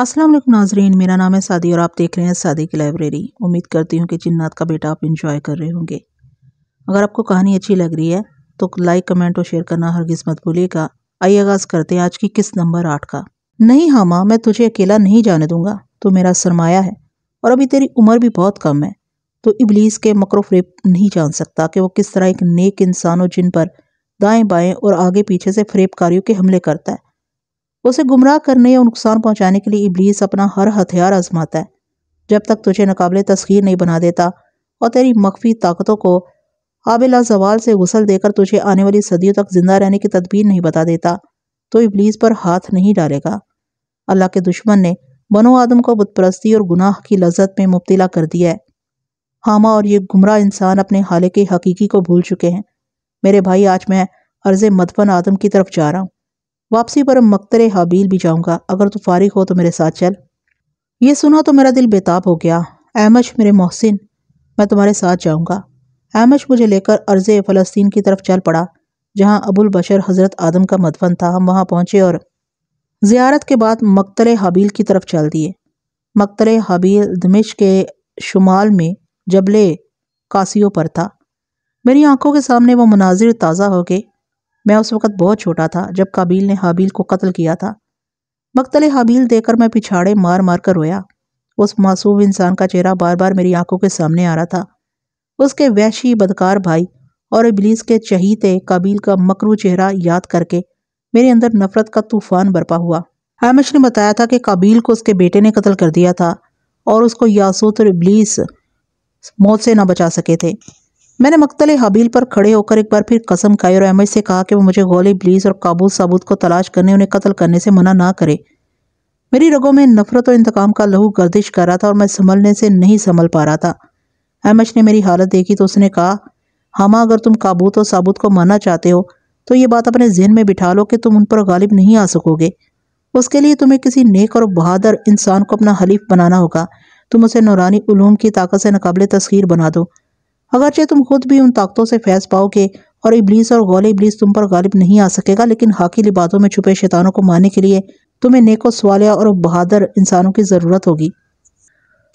असलम नाजरीन मेरा नाम है सादी और आप देख रहे हैं सादी की लाइब्रेरी उम्मीद करती हूँ कि जिन्नात का बेटा आप इंजॉय कर रहे होंगे अगर आपको कहानी अच्छी लग रही है तो लाइक कमेंट और शेयर करना हर किस्मत भूलिएगा आइए आगाज़ करते हैं आज की किस्त नंबर आठ का नहीं हामा मैं तुझे अकेला नहीं जाने दूंगा तो मेरा सरमाया है और अभी तेरी उम्र भी बहुत कम है तो इबलीस के मकर फरेब नहीं जान सकता कि वो किस तरह एक नेक इंसान हो जिन पर दाएँ बाएँ और आगे पीछे से फरेबकारियों के हमले करता है उसे गुमराह करने या नुकसान पहुंचाने के लिए इबलीस अपना हर हथियार आजमाता है जब तक तुझे नकाबले तस्खीर नहीं बना देता और तेरी मख्फी ताकतों को आबिला जवाल से गुसल देकर तुझे आने वाली सदियों तक जिंदा रहने की तदबीर नहीं बता देता तो इबलीस पर हाथ नहीं डालेगा अल्लाह के दुश्मन ने बनो आदम को बुतप्रस्ती और गुनाह की लज्जत में मुबतला कर दिया है हामा और ये गुमराह इंसान अपने हाले के हकीकी को भूल चुके हैं मेरे भाई आज मैं अर्ज मदफन आदम की तरफ जा रहा हूँ वापसी पर मकतर हाबील भी जाऊँगा अगर तू फारिग हो तो मेरे साथ चल ये सुना तो मेरा दिल बेताब हो गया अहमश मेरे मोहसिन मैं तुम्हारे साथ जाऊँगा अहमश मुझे लेकर अर्ज़ फ़लस्तीन की तरफ चल पड़ा जहाँ अबुल बशर हज़रत आदम का मदफन था हम वहाँ पहुँचे और ज़ियारत के बाद मकतर हबील की तरफ चल दिए मकतर हबील दमिश के शुमाल में जबले कासियों पर था मेरी आंखों के सामने वो मनाजिर ताज़ा हो गए मैं उस वक़्त बहुत छोटा था जब काबिल ने हाबील को कत्ल किया था मकतल हाबील देकर मैं पिछाड़े मार मार कर रोया उस मासूम इंसान का चेहरा बार बार मेरी आंखों के सामने आ रहा था उसके वैशी बदकार भाई और इबलीस के चहीते काबिल का मकरू चेहरा याद करके मेरे अंदर नफरत का तूफान बरपा हुआ हामिश ने बताया था कि काबिल को उसके बेटे ने कत्ल कर दिया था और उसको यासूत और इबलीस मौत से ना बचा सके थे मैंने मकतल हबील पर खड़े होकर एक बार फिर कसम खाई और अहमद से कहा कि वो मुझे गोली ब्लीस और काबूल सबूत को तलाश करने उन्हें कत्ल करने से मना ना करे मेरी रगों में नफरत और इंतकाम का लहू गर्दिश कर रहा था और मैं संभलने से नहीं संभल पा रहा था अहमद ने मेरी हालत देखी तो उसने कहा हामा अगर तुम काबूत और साबुत को मानना चाहते हो तो ये बात अपने जहन में बिठा लो कि तुम उन पर गालिब नहीं आ सकोगे उसके लिए तुम्हें किसी नेक और बहादुर इंसान को अपना हलीफ बनाना होगा तुम उसे नौरानी उलूम की ताकत से नाकबले तस्खीर बना दो अगरचे तुम खुद भी उन ताकतों से फैस पाओगे और इबलीस और गौले इबलीस तुम पर गालिब नहीं आ सकेगा लेकिन हाकी लिबादों में छुपे शैतानों को मारने के लिए तुम्हें नेको सवालिया और बहादुर इंसानों की ज़रूरत होगी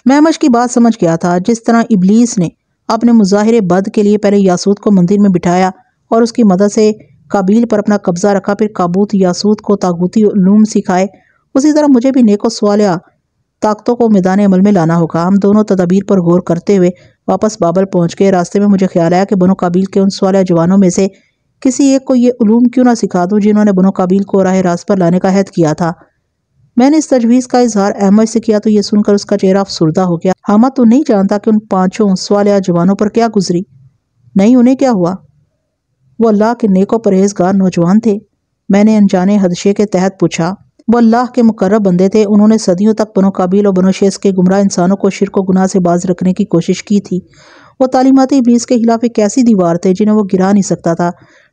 महमश की बात समझ गया था जिस तरह इबलीस ने अपने मुजाहिर बद के लिए पहले यासूद को मंदिर में बिठाया और उसकी मदद से काबिल पर अपना कब्ज़ा रखा फिर काबूत यासूद को तागूती लूम सिखाए उसी तरह मुझे भी नेको सवालिया ताकतों को मैदान अमल में लाना होगा हम दोनों तदाबीर पर गौर करते हुए वापस बाबल पहुंच गए रास्ते में मुझे ख्याल आया कि बनो काबिल के उन सवाल जवानों में से किसी एक को ये उलूम क्यों ना सिखा दूँ जिन्होंने बनो काबिल को राह रास्त पर लाने का अहद किया था मैंने इस तजवीज़ का इजहार अहमद से किया तो यह सुनकर उसका चेहरा अफसरदा हो गया हामा तो नहीं जानता कि उन पाँचों सवाल जवानों पर क्या गुजरी नहीं उन्हें क्या हुआ वो अल्लाह के नेको परहेजगार नौजवान थे मैंने अनजाने हदशे के तहत पूछा वो अल्लाह के मुकर बंदे थे उन्होंने सदियों तक बनो काबिल और बनो शेस के गुमराह इंसानों को शिरक गुनाह से बाज रखने की कोशिश की थी वो तालीमत इब्लीस के खिलाफ एक ऐसी दीवार थे जिन्हें वो गिरा नहीं सकता था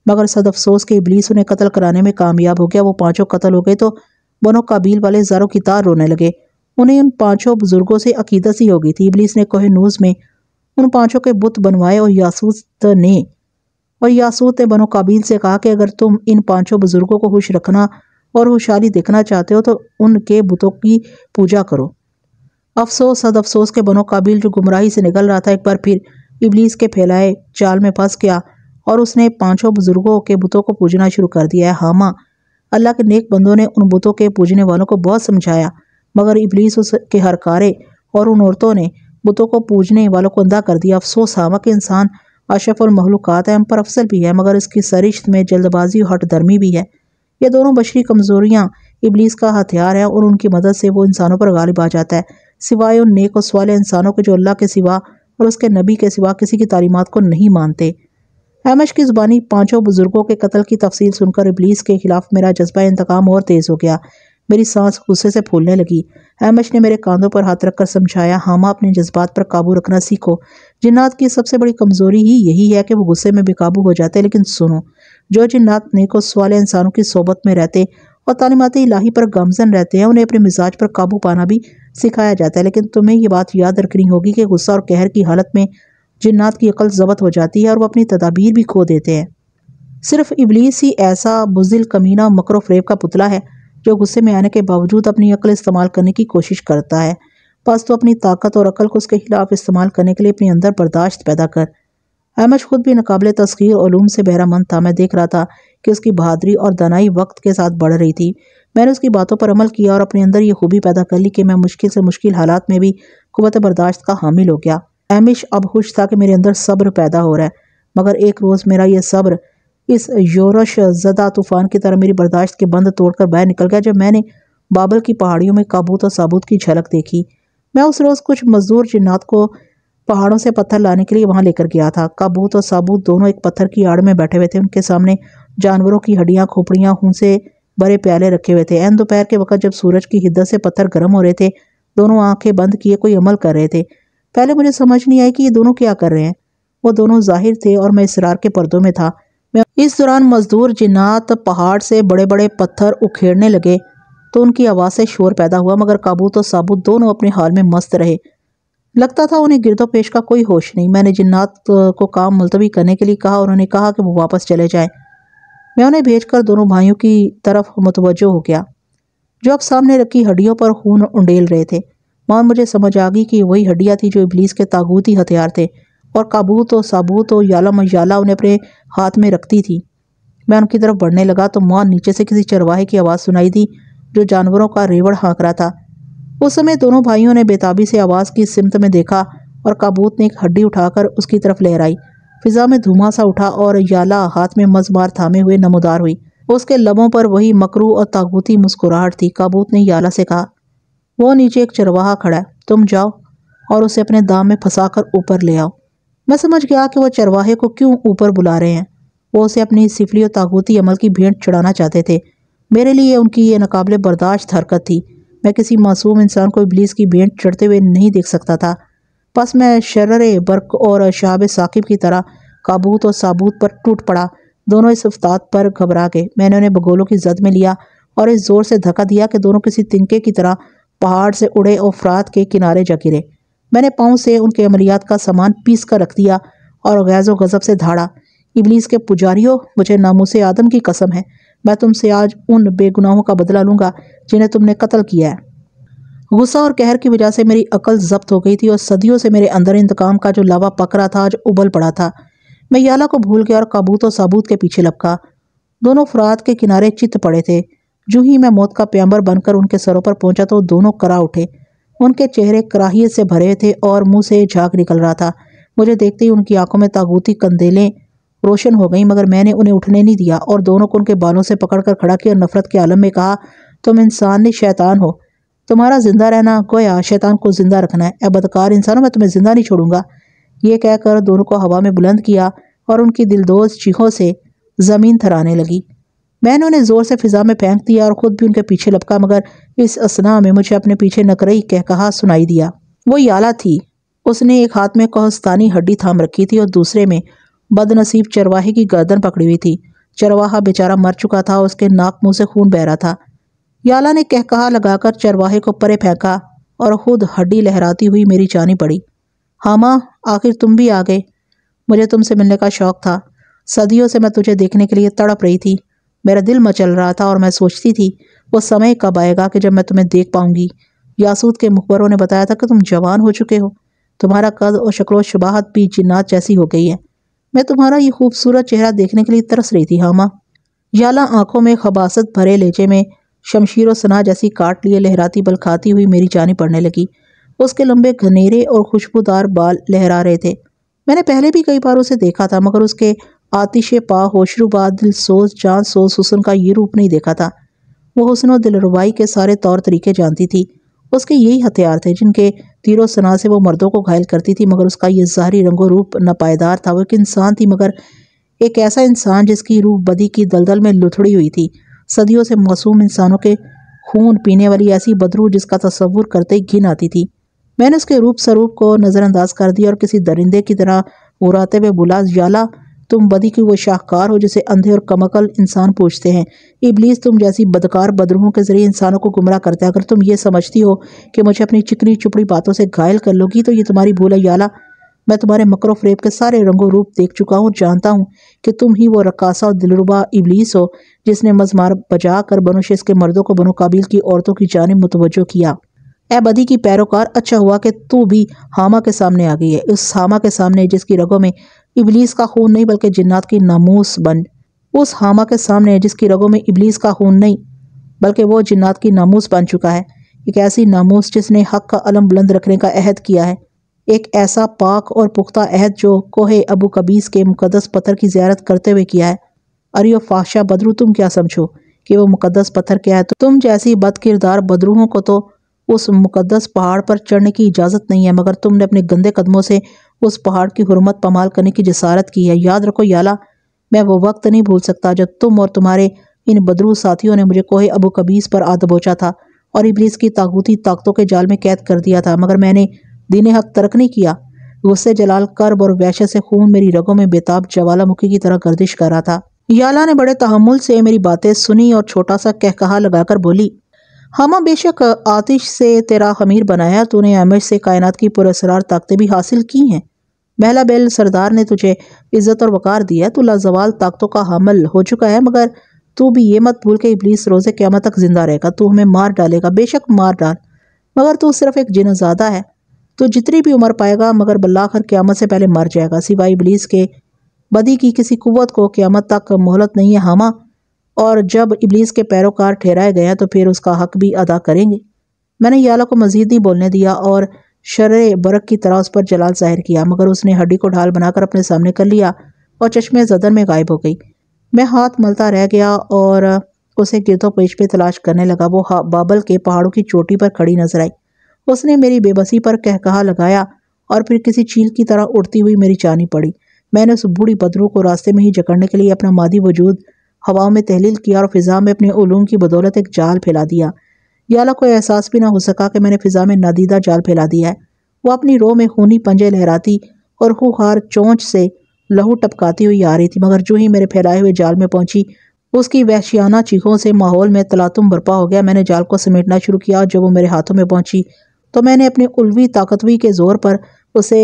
मगर सद अफसोस के इब्लीस उन्हें कत्ल कराने में कामयाब हो गया वो पाँचों कत्ल हो गए तो बनो काबिल वाले जारों की तार रोने लगे उन्हें उन पाँचों बुजुर्गों से अकीदत सी हो गई थी इब्लीस ने कोहे नूज़ में उन पाँचों के बुत बनवाए और यासूत ने और यासूत ने बनो काबिल से कहा कि अगर तुम इन पाँचों बुज़ुर्गों को खुश रखना और होशियारी देखना चाहते हो तो उनके बुतों की पूजा करो अफसोस सद अफसोस के बनो काबिल जो गुमराही से निकल रहा था एक बार फिर इबलीस के फैलाए चाल में फंस गया और उसने पांचों बुजुर्गों के बुतों को पूजना शुरू कर दिया है हामा अल्लाह के नेक बंदों ने उन बुतों के पूजने वालों को बहुत समझाया मगर इबलीस उसके हरकारे और उन औरतों ने बुतों को पूजने वालों को अंधा कर दिया अफसोस हामा के इंसान अशफ और महलूक़ात है हम पर अफसल भी है मगर इसकी सरिश्त में जल्दबाजी और हट भी है ये दोनों बशरी कमजोरियाँ इबलीस का हथियार है और उनकी मदद से वो इंसानों पर गालिब आ जाता है सिवाय उन नेक और वाले इंसानों के जो अल्लाह के सिवा और उसके नबी के सिवा किसी की तालीमत को नहीं मानते अहमश की ज़ुबानी पाँचों बुज़ुर्गों के कत्ल की तफसील सुनकर इबलीस के खिलाफ मेरा जज्बा इंतकाम और तेज़ हो गया मेरी सांस गुस्से से फूलने लगी अहमश ने मेरे कांधों पर हाथ रखकर समझाया हामा अपने जज्बात पर काबू रखना सीखो जिन्नात की सबसे बड़ी कमज़ोरी ही यही है कि वो गुस्से में बेकाबू हो जाते लेकिन सुनो जो नाथ नेकोस वाले इंसानों की सोबत में रहते और तालीमत इलाही पर गमजन रहते हैं उन्हें अपने मिजाज पर काबू पाना भी सिखाया जाता है लेकिन तुम्हें यह बात याद रखनी होगी कि गुस्सा और कहर की हालत में जिन्नात की अकल जबत हो जाती है और वह अपनी तदाबीर भी खो देते हैं सिर्फ इबलीस ही ऐसा बुजिल कमीना मकर फ्रेब का पुतला है जो गुस्से में आने के बावजूद अपनी अकल इस्तेमाल करने की कोशिश करता है बस तो अपनी ताकत और अकल को उसके खिलाफ इस्तेमाल करने के लिए अपने अंदर बर्दाश्त पैदा कर अहमद खुद भी नकाबले तस्खीर ओलूम से बहरामंद था मैं देख रहा था कि उसकी बहादरी और दनाई वक्त के साथ बढ़ रही थी मैंने उसकी बातों पर अमल किया और अपने अंदर ये खूबी पैदा कर ली कि मैं मुश्किल से मुश्किल हालात में भी कुत बर्दाश्त का हामिल हो गया अहमिश अब खुश था कि मेरे अंदर सब्र पैदा हो रहा है मगर एक रोज़ मेरा यह सब्र इस योरश जदा तूफ़ान की तरह मेरी बर्दाश्त के बंद तोड़कर बाहर निकल गया जब मैंने बाबल की पहाड़ियों में काबूत और साबूत की झलक देखी मैं उस रोज़ कुछ मजदूर जिन्नात को पहाड़ों से पत्थर लाने के लिए वहां लेकर गया था काबूत और साबूत दोनों एक पत्थर की आड़ में बैठे हुए थे उनके सामने जानवरों की हड्डियां खोपड़ियां खून से भरे प्याले रखे हुए थे एन दोपहर के वक्त जब सूरज की हिद्दत से पत्थर गर्म हो रहे थे दोनों आंखें बंद किए कोई अमल कर रहे थे पहले मुझे समझ नहीं आई कि ये दोनों क्या कर रहे हैं वो दोनों जाहिर थे और मैं इसरार के पर्दों में था मैं इस दौरान मजदूर जिन्नात पहाड़ से बड़े बड़े पत्थर उखेड़ने लगे तो उनकी आवाज़ से शोर पैदा हुआ मगर काबूत और साबूत दोनों अपने हाल में मस्त रहे लगता था उन्हें गिरदो पेश का कोई होश नहीं मैंने जिन्नात को काम मुलतवी करने के लिए कहा उन्होंने कहा कि वो वापस चले जाएं। मैं उन्हें भेजकर दोनों भाइयों की तरफ मुतवजो हो गया जो अब सामने रखी हड्डियों पर खून उंडेल रहे थे मां मुझे समझ आ गई कि वही हड्डियाँ थी जो इबलीस के ताबूती हथियार थे और काबूत और साबूत और याला मयाला उन्हें अपने हाथ में रखती थी मैं उनकी तरफ बढ़ने लगा तो माँ नीचे से किसी चरवाहे की आवाज़ सुनाई दी जो जानवरों का रेवड़ हाँक रहा था उस समय दोनों भाइयों ने बेताबी से आवाज़ की सिमत में देखा और काबूत ने एक हड्डी उठाकर उसकी तरफ लहराई फिजा में धुआं सा उठा और याला हाथ में मजमार थामे हुए नमोदार हुई उसके लबों पर वही मकरू और ताबूती मुस्कुराहट थी काबूत ने याला से कहा वो नीचे एक चरवाहा खड़ा है तुम जाओ और उसे अपने दाम में फंसा कर ऊपर ले आओ मैं समझ गया कि वह चरवाहे को क्यों ऊपर बुला रहे हैं वो उसे अपनी सिफली और ताबूती अमल की भेंट चढ़ाना चाहते थे मेरे लिए उनकी ये नाकबले बर्दाश्त हरकत थी मैं किसी मासूम इंसान को इबलीस की भेंट चढ़ते हुए नहीं देख सकता था बस मैं शर्र बर्क और शहाब साकिब की तरह काबूत और साबूत पर टूट पड़ा दोनों इस अफ्ताद पर घबरा गए मैंने उन्हें भगोलों की जद में लिया और इस ज़ोर से धक्का दिया कि दोनों किसी तिनके की तरह पहाड़ से उड़े और फरात के किनारे जा गिरे मैंने पाँव से उनके अमलियात का सामान पीस कर रख दिया और गैज़ व गज़ब से धाड़ा इबलीस के पुजारियों मुझे नामोस आदम की कसम है मैं तुमसे आज उन बेगुनाहों का बदला लूँगा जिन्हें तुमने कत्ल किया है गुस्सा और कहर की वजह से मेरी अकल जब्त हो गई थी और सदियों से मेरे अंदर इंतकाम का जो लावा पक रहा था आज उबल पड़ा था मैं याला को भूल गया और काबूत और साबूत के पीछे लपका दोनों फरात के किनारे चित पड़े थे जो ही मैं मौत का प्याम्बर बनकर उनके सरों पर पहुंचा तो दोनों करा उठे उनके चेहरे कराहिए से भरे थे और मुंह से झाग निकल रहा था मुझे देखते ही उनकी आंखों में तागूती कंदेलें रोशन हो गई मगर मैंने उन्हें उठने नहीं दिया और दोनों को उनके बालों से पकड़कर खड़ा किया और नफरत के आलम में कहा तुम इंसान नहीं शैतान हो तुम्हारा जिंदा रहना गोया शैतान को जिंदा रखना है ए बदकार मैं तुम्हें जिंदा नहीं छोड़ूंगा ये कहकर दोनों को हवा में बुलंद किया और उनकी दिलदोज चीखों से ज़मीन थराने लगी मैंने उन्हें ज़ोर से फिजा में फेंक दिया और ख़ुद भी उनके पीछे लपका मगर इस असना में मुझे अपने पीछे नकरई कह कहा सुनाई दिया वो याला थी उसने एक हाथ में कोहस्तानी हड्डी थाम रखी थी और दूसरे में बदनसीब चरवाहे की गर्दन पकड़ी हुई थी चरवाहा बेचारा मर चुका था उसके नाक मुंह से खून बह रहा था याला ने कहकहा लगाकर चरवाहे को परे फेंका और खुद हड्डी लहराती हुई मेरी जानी पड़ी हामा आखिर तुम भी आ गए मुझे तुमसे मिलने का शौक था सदियों से मैं तुझे देखने के लिए तड़प रही थी मेरा दिल मचल रहा था और मैं सोचती थी वो समय कब आएगा कि जब मैं तुम्हें देख पाऊंगी यासूद के मुखबरों ने बताया था कि तुम जवान हो चुके हो तुम्हारा कद और शक्लो शबाहत भी जिन्नात जैसी हो गई है मैं तुम्हारा ये खूबसूरत चेहरा देखने के लिए तरस रही थी हामा याला आंखों में खबासत भरे लेचे में शमशीर और सना जैसी काट लिए लहराती बल खाती हुई मेरी जानी पड़ने लगी उसके लंबे घनेरे और खुशबूदार बाल लहरा रहे थे मैंने पहले भी कई बार उसे देखा था मगर उसके आतिश पा होशरुबा सोज जान सोज हुसन का ये रूप नहीं देखा था वह हुसन और दिलरुबाई के सारे तौर तरीके जानती थी उसके यही हथियार थे जिनके तीरों सना से वो मर्दों को घायल करती थी मगर उसका यह ज़ाहरी रंगो रूप नपायदार था वो एक इंसान थी मगर एक ऐसा इंसान जिसकी रूह बदी की दलदल में लुथड़ी हुई थी सदियों से मासूम इंसानों के खून पीने वाली ऐसी बदरू जिसका तस्वुर करते ही घिन आती थी मैंने उसके रूप स्वरूप को नज़रअंदाज कर दिया और किसी दरिंदे की तरह उड़ाते हुए बुला जला तुम बदी की वो शाहकार हो जिसे अंधे और कमकल इंसान पूछते हैं इबलीस तुम जैसी बदकार बदरूहों के जरिए इंसानों को गुमराह करते हैं अगर तुम ये समझती हो कि मुझे अपनी चिकनी चुपड़ी बातों से घायल कर लोगी तो ये तुम्हारी भूला याला मैं तुम्हारे मकरो फ्रेब के सारे रंगो रूप देख चुका हूँ जानता हूँ कि तुम ही वो रकासा और दिलरुबा इबलीस हो जिसने मजमार बजा कर बनुशेस के मर्दों को बनो काबिल की औरतों की जानब मुतवजो किया ए बदी की पैरोकार अच्छा हुआ कि तू भी हामा के सामने आ गई है उस हामा के सामने जिसकी रगों में इबलीस का खून नहीं बल्कि जिन्नात की नामोस बन उस हामा के सामने जिसकी रगों में इबलीस का खून नहीं बल्कि वो जिन्नात की नामोस बन चुका है एक ऐसी नामोस जिसने हक का अलम बुलंद रखने का अहद किया है एक ऐसा पाक और पुख्ता अहद जो कोहे अबू कबीस के मुकदस पत्थर की ज्यारत करते हुए किया है अरे फाशा बदरू तुम क्या समझो कि वो मुकदस पत्थर क्या है तो तुम जैसी बद किरदार बदरूहों को तो उस मुकदस पहाड़ पर चढ़ने की इजाज़त नहीं है मगर तुमने अपने गंदे कदमों से उस पहाड़ की हरमत पमाल करने की जसारत की है याद रखो याला मैं वो वक्त नहीं भूल सकता जब तुम और तुम्हारे इन बदरू साथियों ने मुझे कोहे अबू कबीस पर आदबोचा था और इब्लीस की ताकूती ताकतों के जाल में कैद कर दिया था मगर मैंने दीन हक तर्क नहीं किया गुस्से जलाल कर्ब और वैशे से खून मेरी रगों में बेताब ज्वालामुखी की तरह गर्दिश कर रहा था याला ने बड़े तहमुल से मेरी बातें सुनी और छोटा सा कहकहा लगाकर बोली हम हाँ बेशक आतिश से तेरा हमीर बनाया तूने आमिर से कायनात की पुरसरार ताकतें भी हासिल की हैं महला बेल सरदार ने तुझे इज़्ज़त और वक़ार दिया तो लाजवाल ताकतों का हमल हो चुका है मगर तू भी ये मत भूल के इब्लीस रोज़े क्यामत तक ज़िंदा रहेगा तू हमें मार डालेगा बेशक मार डाल मगर तू सिर्फ़ एक जिन ज्यादा है तो जितनी भी उम्र पाएगा मगर बल्ला खर क्यामत से पहले मर जाएगा सिवाय इब्लीस के बदी की किसी कुत को क्यामत तक मोहलत नहीं है हामा और जब इबलीस के पैरोकार ठहराए गए तो फिर उसका हक भी अदा करेंगे मैंने याला को मजीद नहीं बोलने दिया और शर बरक की तरह उस पर जलाल जाहिर किया मगर उसने हड्डी को ढाल बनाकर अपने सामने कर लिया और चश्मे जदन में गायब हो गई मैं हाथ मलता रह गया और उसे गिरतो पेश पर तलाश करने लगा वो बाबल के पहाड़ों की चोटी पर खड़ी नजर आई उसने मेरी बेबसी पर कह कहा लगाया और फिर किसी चील की तरह उड़ती हुई मेरी चानी पड़ी मैंने उस बूढ़ी बदरू को रास्ते में ही जकड़ने के लिए अपना मादी वजूद हवाओं में तहलील किया और फ़िज़ा में अपने ओलूम की बदौलत एक जाल फैला दिया याला कोई एहसास भी ना हो सका कि मैंने फ़िज़ा में नदीदा जाल फैला दिया है वह अपनी रोह में खूनी पंजे लहराती और खूहार चोंच से लहू टपकाती हुई आ रही थी मगर जो ही मेरे फैलाए हुए जाल में पहुंची उसकी वहशियाना चीखों से माहौल में तलातुम बरपा हो गया मैंने जाल को समेटना शुरू किया जब वो मेरे हाथों में पहुंची तो मैंने अपनी उलवी ताकतवी के ज़ोर पर उसे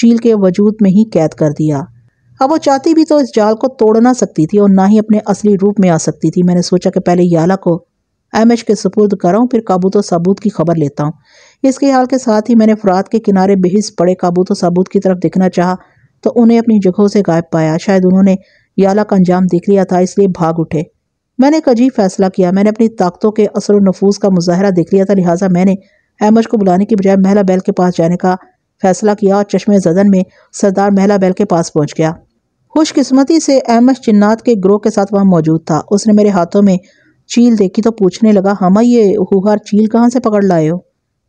चील के वजूद में ही कैद कर दिया अब हाँ, वो चाहती भी तो इस जाल को तोड़ ना सकती थी और ना ही अपने असली रूप में आ सकती थी मैंने सोचा कि पहले याला को एम के सपुर्द कराऊं फिर काबूत सबूत की खबर लेता हूं इसके हाल के साथ ही मैंने फरात के किनारे बेहिस पड़े काबूत सबूत की तरफ देखना चाहा तो उन्हें अपनी जगहों से गायब पाया शायद उन्होंने याला का अंजाम देख लिया था इसलिए भाग उठे मैंने एक अजीब फैसला किया मैंने अपनी ताकतों के असर नफूज़ का मुजाहरा देख लिया था लिहाजा मैंने अहमद को बुलाने की बजाय महला बैल के पास जाने का फैसला किया और चश्मे जदन में सरदार महला बैल के पास पहुंच गया खुशकिस्मती से अहमद जिन्नाथ के ग्रोह के साथ वहाँ मौजूद था उसने मेरे हाथों में चील देखी तो पूछने लगा हम ये हुहार चील कहाँ से पकड़ लाए हो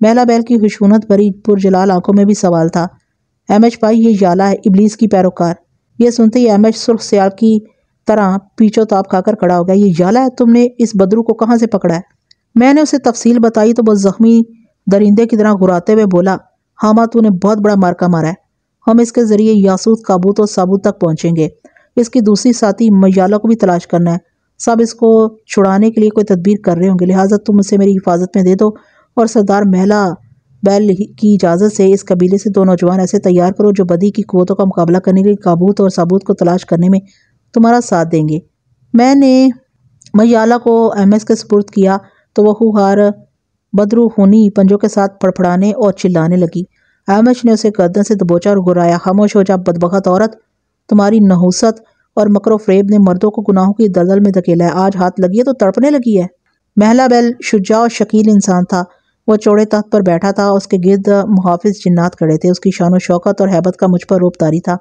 मेला बैल की खुशूनत भरी पुरजलाल आंखों में भी सवाल था एच भाई ये जाला है इबलीस की पैरोकार ये सुनते ही एच सुर्ख सयाल की तरह पीछो ताप खाकर खड़ा हो गया ये जाला है तुमने इस बदरू को कहाँ से पकड़ा है मैंने उसे तफसील बताई तो वह जख्मी दरिंदे की तरह घुराते हुए बोला हामा तूने बहुत बड़ा मारका मारा है हम इसके ज़रिए यासूद काबूत और साबूत तक पहुँचेंगे इसकी दूसरी साथी मयाला को भी तलाश करना है सब इसको छुड़ाने के लिए कोई तदबीर कर रहे होंगे लिहाजा तुम इसे मेरी हिफाजत में दे दो और सरदार महला बैल की इजाज़त से इस कबीले से दो नौजवान ऐसे तैयार करो जो बदी की कुतों का मुकाबला करने के लिए काबूत और सबूत को तलाश करने में तुम्हारा साथ देंगे मैंने मैयाला को एम एस के सपुर्द किया तो वह हार बदरू होनी पंजों के साथ फड़फड़ाने और चिल्लाने लगी आमश ने उसे गर्दन से दबोचा और घुराया खामोश हो जा बदबखत औरत तुम्हारी नहुसत और मकर फरेब ने मर्दों को गुनाहों की दलदल में धकेला है आज हाथ लगी है तो तड़पने लगी है महला बैल शुजा और शकील इंसान था वह चौड़े तख्त पर बैठा था उसके गिरद मुहाफ़िज जिन्नात खड़े थे उसकी शान शौकत और हैबत का मुझ पर तारी था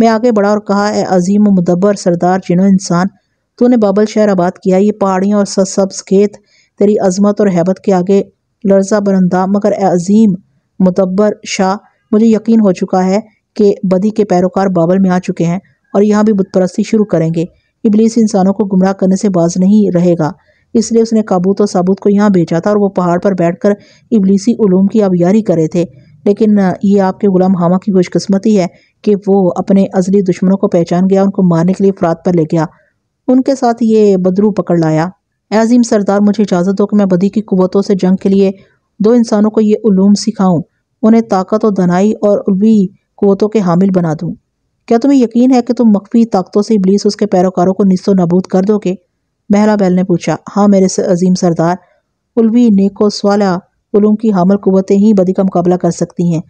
मैं आगे बढ़ा और कहा ए अजीम मुदबर सरदार जिनो इंसान तूने बाबल शहर आबाद किया ये पहाड़ियाँ और सब खेत तेरी अजमत और हैबत के आगे लर्जा बरंदा मगर ए अजीम मुतबर शाह मुझे यकीन हो चुका है कि बदी के पैरोकार बाबल में आ चुके हैं और यहाँ भी बुतप्रस्ती शुरू करेंगे इबलीस इंसानों को गुमराह करने से बाज नहीं रहेगा इसलिए उसने काबूत और साबूत को यहाँ भेजा था और वो पहाड़ पर बैठकर इबलीसी उलूम की आबियारी करे थे लेकिन ये आपके गुलाम हामा की खुशकस्मती है कि वो अपने अजली दुश्मनों को पहचान गया उनको मारने के लिए अफराद पर ले गया उनके साथ ये बदरू पकड़ लाया अजीम सरदार मुझे इजाज़त दो कि मैं बदी की कुतों से जंग के लिए दो इंसानों को ये उलूम सिखाऊं उन्हें ताकत और दनाई और उलवी कुतों के हामिल बना दूं क्या तुम्हें यकीन है कि तुम मख्फी ताकतों से इबलीस उसके पैरोकारों को निस्तो नबूद कर दोगे महला बैल ने पूछा हाँ मेरे से अजीम सरदार उलवी नेको सवाला उलूम की हामल कुतें ही बदी का मुकाबला कर सकती हैं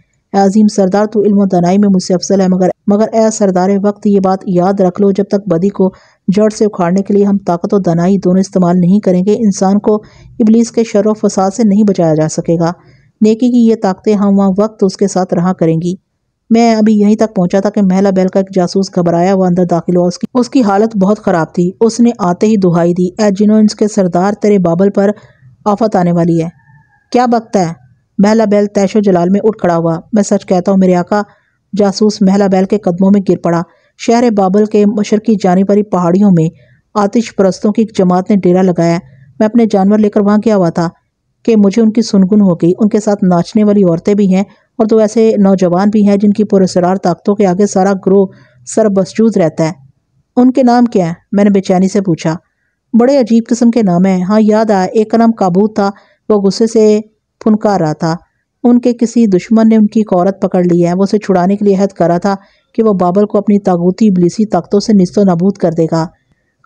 अजीम सरदार तो इल्म दनाई में मुझसे अफसल है मगर मगर ए सरदार वक्त ये बात याद रख लो जब तक बदी को जड़ से उखाड़ने के लिए हम ताकत और दनाई दोनों इस्तेमाल नहीं करेंगे इंसान को इबलीस के शर व फसाद से नहीं बचाया जा सकेगा नेकी की ये ताकतें हम वहाँ वक्त उसके साथ रहा करेंगी मैं अभी यहीं तक पहुंचा था कि महिला बैल का एक जासूस घबराया हुआ अंदर दाखिल हुआ उसकी उसकी हालत बहुत ख़राब थी उसने आते ही दुहाई दी ए जिनो इसके सरदार तेरे बाबल पर आफत आने वाली है क्या वक्त है महिला बैल तैशो जलाल में उठ खड़ा हुआ मैं सच कहता हूँ मेरे आका जासूस महला बैल के कदमों में गिर पड़ा शहर बाबल के मशर की जाने वाली पहाड़ियों में आतिश परस्तों की एक जमात ने डेरा लगाया मैं अपने जानवर लेकर वहाँ गया हुआ था कि मुझे उनकी सुनगुन हो गई उनके साथ नाचने वाली औरतें भी हैं और दो ऐसे नौजवान भी हैं जिनकी पुरसरार ताकतों के आगे सारा ग्रोह सरबसजूद रहता है उनके नाम क्या है मैंने बेचैनी से पूछा बड़े अजीब किस्म के नाम हैं हाँ याद आया एक का नाम काबूत था वो गुस्से से फुनकार रहा था उनके किसी दुश्मन ने उनकी एक औरत पकड़ ली है वो उसे छुड़ाने के लिए अहद करा था कि वो बाबर को अपनी तागूती बलीसी ताकतों से निस्तो नबूद कर देगा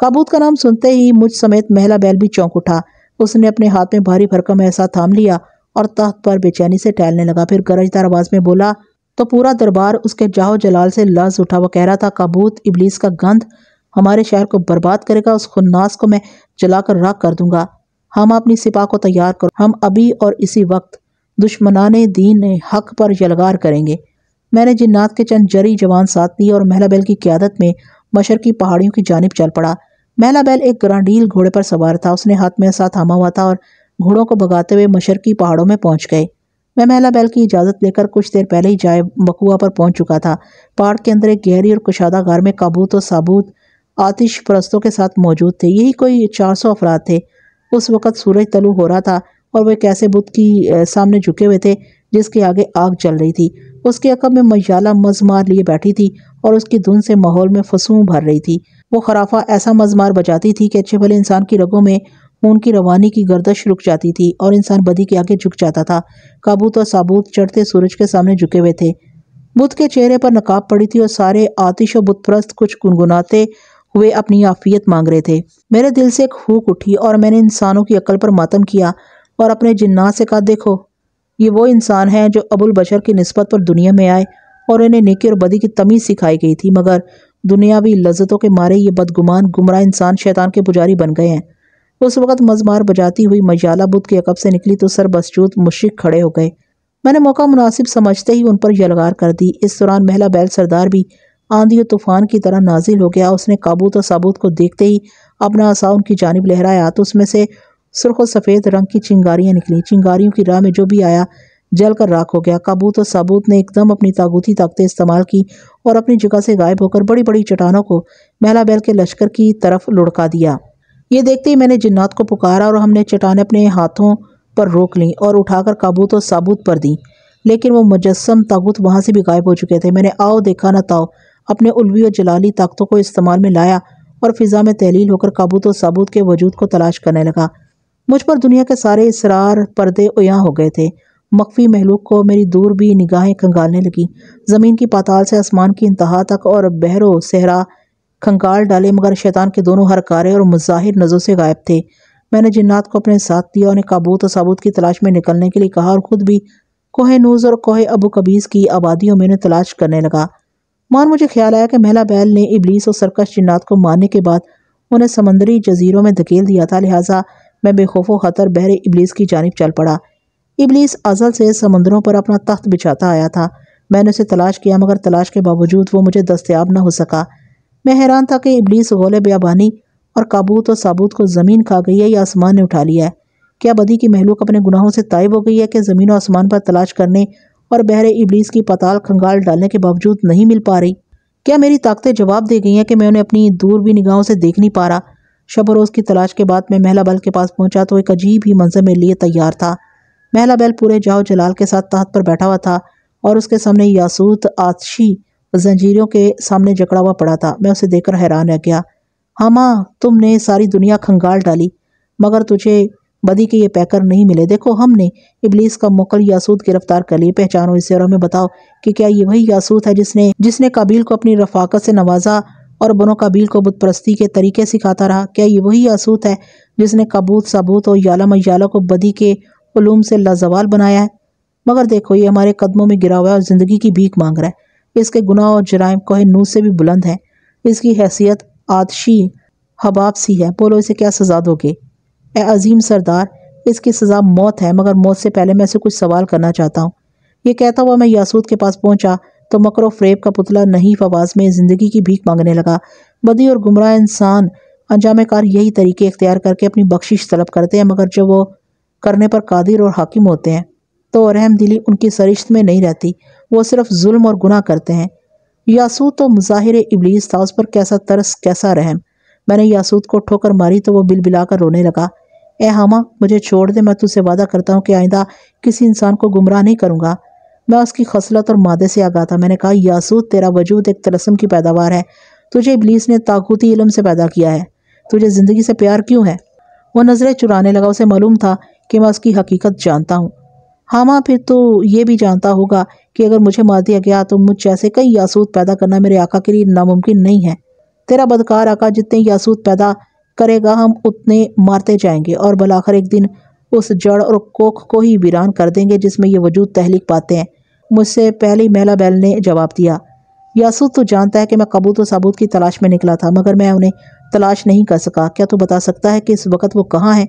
काबूत का नाम सुनते ही मुझ समेत महिला बैल भी चौंक उठा उसने अपने हाथ में भारी भरकम ऐसा थाम लिया और तख्त पर बेचैनी से टहलने लगा फिर गरजदार आवाज़ में बोला तो पूरा दरबार उसके जाहो जलाल से लज उठा वो कह रहा था काबूत इबलीस का गंध हमारे शहर को बर्बाद करेगा उस खुन्नास को मैं जलाकर राख कर दूंगा हम अपनी सिपा को तैयार करो हम अभी और इसी वक्त दुश्मनान दीन हक पर जलगार करेंगे मैंने जिन्नात के चंद जरी जवान साथ दी और महला बैल की क्यादत में मशर की पहाड़ियों की जानब चल पड़ा महला बैल एक ग्रांडील घोड़े पर सवार था उसने हाथ में साथ थामा हुआ था और घोड़ों को भगाते हुए मशर की पहाड़ों में पहुंच गए मैं महिला बैल की इजाज़त लेकर कुछ देर पहले ही जाए मकुआ पर पहुंच चुका था पहाड़ के अंदर एक गहरी और कुशादा घर में काबूत और साबूत आतिश परस्तों के साथ मौजूद थे यही कोई चार सौ अफराद थे उस वक़्त सूरज तलु हो रहा था और वह कैसे बुद्ध की सामने झुके हुए थे जिसके आगे आग जल रही थी उसके अकब में मयाला मजमार लिए बैठी थी और उसकी धुन से माहौल में फसूँ भर रही थी वो खराफा ऐसा मजमार बजाती थी कि अच्छे भले इंसान की रगों में खून की रवानी की गर्दश रुक जाती थी और इंसान बदी के आगे झुक जाता था काबूत और साबूत चढ़ते सूरज के सामने झुके हुए थे बुद्ध के चेहरे पर नकाब पड़ी थी और सारे आतिश और बुतप्रस्त कुछ गुनगुनाते हुए अपनी आफियत मांग रहे थे मेरे दिल से एक हूक उठी और मैंने इंसानों की अकल पर मातम किया और अपने जिन्नात से कहा देखो ये वो इंसान हैं जो अबुल बशर की नस्बत पर दुनिया में आए और इन्हें नेकी और बदी की तमीज़ सिखाई गई थी मगर दुनियावी लज्जतों के मारे ये बदगुमान गुमराह इंसान शैतान के पुजारी बन गए हैं उस वक्त मजमार बजाती हुई मजाला बुद्ध के अकब से निकली तो सर बसजूद मुश्क खड़े हो गए मैंने मौका मुनासिब समझते ही उन पर यलगार कर दी इस दौरान महिला बैल सरदार भी आंधी और तूफान की तरह नाजिल हो गया उसने काबूत और साबूत को देखते ही अपना आसा उनकी जानब लहराया तो उसमें से सुरख सफ़ेद रंग की चिंगारियाँ निकलीं चिंगारियों की राह में जो भी आया जल कर राख हो गया काबूत और साबूत ने एकदम अपनी तागूती ताकतें इस्तेमाल की और अपनी जगह से गायब होकर बड़ी बड़ी चट्टानों को महला बैल के लश्कर की तरफ लुढ़का दिया ये देखते ही मैंने जिन्नात को पुकारा और हमने चट्टानें अपने हाथों पर रोक लीं और उठाकर काबूत और साबूत पर दी लेकिन वो मुजस्म ताबूत वहाँ से भी गायब हो चुके थे मैंने आओ देखा न ताओ अपने उलवी और जलाली ताकतों को इस्तेमाल में लाया और फिज़ा में तहलील होकर काबूत और साबूत के वजूद को तलाश करने लगा मुझ पर दुनिया के सारे इसरार पर्दे उया हो गए थे मख्फी महलूक को मेरी दूर भी निगाहें खंगालने लगी ज़मीन की पाताल से आसमान की इंतहा तक और बहरों सहरा खंगाल डाले मगर शैतान के दोनों हरकारे और मुजाहिर नज़ों से गायब थे मैंने जिन्नात को अपने साथ दिया उन्हें काबूत और साबूत की तलाश में निकलने के लिए कहा और ख़ुद भी कोहे नूज़ और कोहे अबू कबीस की आबादियों में उन्हें तलाश करने लगा मान मुझे ख्याल आया कि महला बैल ने इबलीस और सरकश जिन्नात को मारने के बाद उन्हें समंदरी जजीरों में धकेल दिया था लिहाजा मैं बेखौफो खतर बहरे इबलीस की जानब चल पड़ा इबलीस अजल से समंदरों पर अपना तख्त बिछाता आया था मैंने उसे तलाश किया मगर तलाश के बावजूद वो मुझे दस्तियाब न हो सका मैं हैरान था कि इबलीस गोले बेबानी और काबूत और साबूत को ज़मीन खा गई है या आसमान ने उठा लिया है क्या बदी की महलूक अपने गुनाहों से तायब हो गई है कि ज़मीन और आसमान पर तलाश करने और बहरे इबलीस की पताल खंगाल डालने के बावजूद नहीं मिल पा रही क्या मेरी ताकतें जवाब दे गई हैं कि मैं उन्हें अपनी दूर भी निगाहों से देख नहीं पा रहा शब रोज़ की तलाश के बाद मैं महला बल के पास पहुंचा तो एक अजीब ही मंजर मेरे लिए तैयार था महला बैल पूरे जाओ जलाल के साथ तहत पर बैठा हुआ था और उसके सामने यासूत आतशी जंजीरों के सामने जकड़ा हुआ पड़ा था मैं उसे देखकर हैरान रह गया हाँ माँ तुमने सारी दुनिया खंगाल डाली मगर तुझे बदी के ये पैकर नहीं मिले देखो हमने इबलीस का मुकल यासूद गिरफ्तार कर लिए पहचानो इसे और हमें बताओ कि क्या ये वही यासूद है जिसने जिसने काबिल को अपनी रफाकत से नवाजा और बनो कबील को बुत परस्ती के तरीके सिखाता रहा क्या ये वही असूत है जिसने कबूत सबूत और याला मयाला को बदी के ूम से लाजवाल बनाया है मगर देखो ये हमारे कदमों में गिरा हुआ है और ज़िंदगी की भीख मांग रहा है इसके गुनाह और जराइम कोहे नू से भी बुलंद है इसकी हैसियत आदशी हबाब सी है बोलो इसे क्या सजा दोगे ए अजीम सरदार इसकी सज़ा मौत है मगर मौत से पहले मैं इसे कुछ सवाल करना चाहता हूँ ये कहता हुआ मैं यासूद के पास पहुँचा तो मकर फ्रेब का पुतला नहीं फवाज में ज़िंदगी की भीख मांगने लगा बदी और गुमराह इंसान अंजाम कार यही तरीके इख्तियार करके अपनी बख्शिश तलब करते हैं मगर जब वो करने पर कादिर और हाकिम होते हैं तो रहम दिली उनकी सरिश्त में नहीं रहती वो सिर्फ जुल्म और गुनाह करते हैं यासूद तो मुजाहिर इबलीस था उस पर कैसा तरस कैसा रहम मैंने यासूद को ठोकर मारी तो वह बिलबिला कर रोने लगा ए हामा मुझे छोड़ दे मैं तुझसे वादा करता हूँ कि आइंदा किसी इंसान को गुमराह नहीं करूँगा मैं उसकी खसलत और मादे से आगा था मैंने कहा यासूद तेरा वजूद एक तलसम की पैदावार है तुझे इबलीस ने ताकूती इलम से पैदा किया है तुझे ज़िंदगी से प्यार क्यों है वह नज़रें चुराने लगा उसे मालूम था कि मैं उसकी हकीकत जानता हूँ हाँ माँ फिर तो ये भी जानता होगा कि अगर मुझे मार दिया गया तो मुझ जैसे कई यासूद पैदा करना मेरे आका के लिए नामुमकिन नहीं है तेरा बदकार आका जितने यासूद पैदा करेगा हम उतने मारते जाएंगे और बलाखर एक दिन उस जड़ और कोख को ही वीरान कर देंगे जिसमें ये वजूद तहलीक पाते हैं मुझसे पहली महिला बैल ने जवाब दिया यासूद तो जानता है कि मैं कबूत और सबूत की तलाश में निकला था मगर मैं उन्हें तलाश नहीं कर सका क्या तू बता सकता है कि इस वक्त वो कहाँ हैं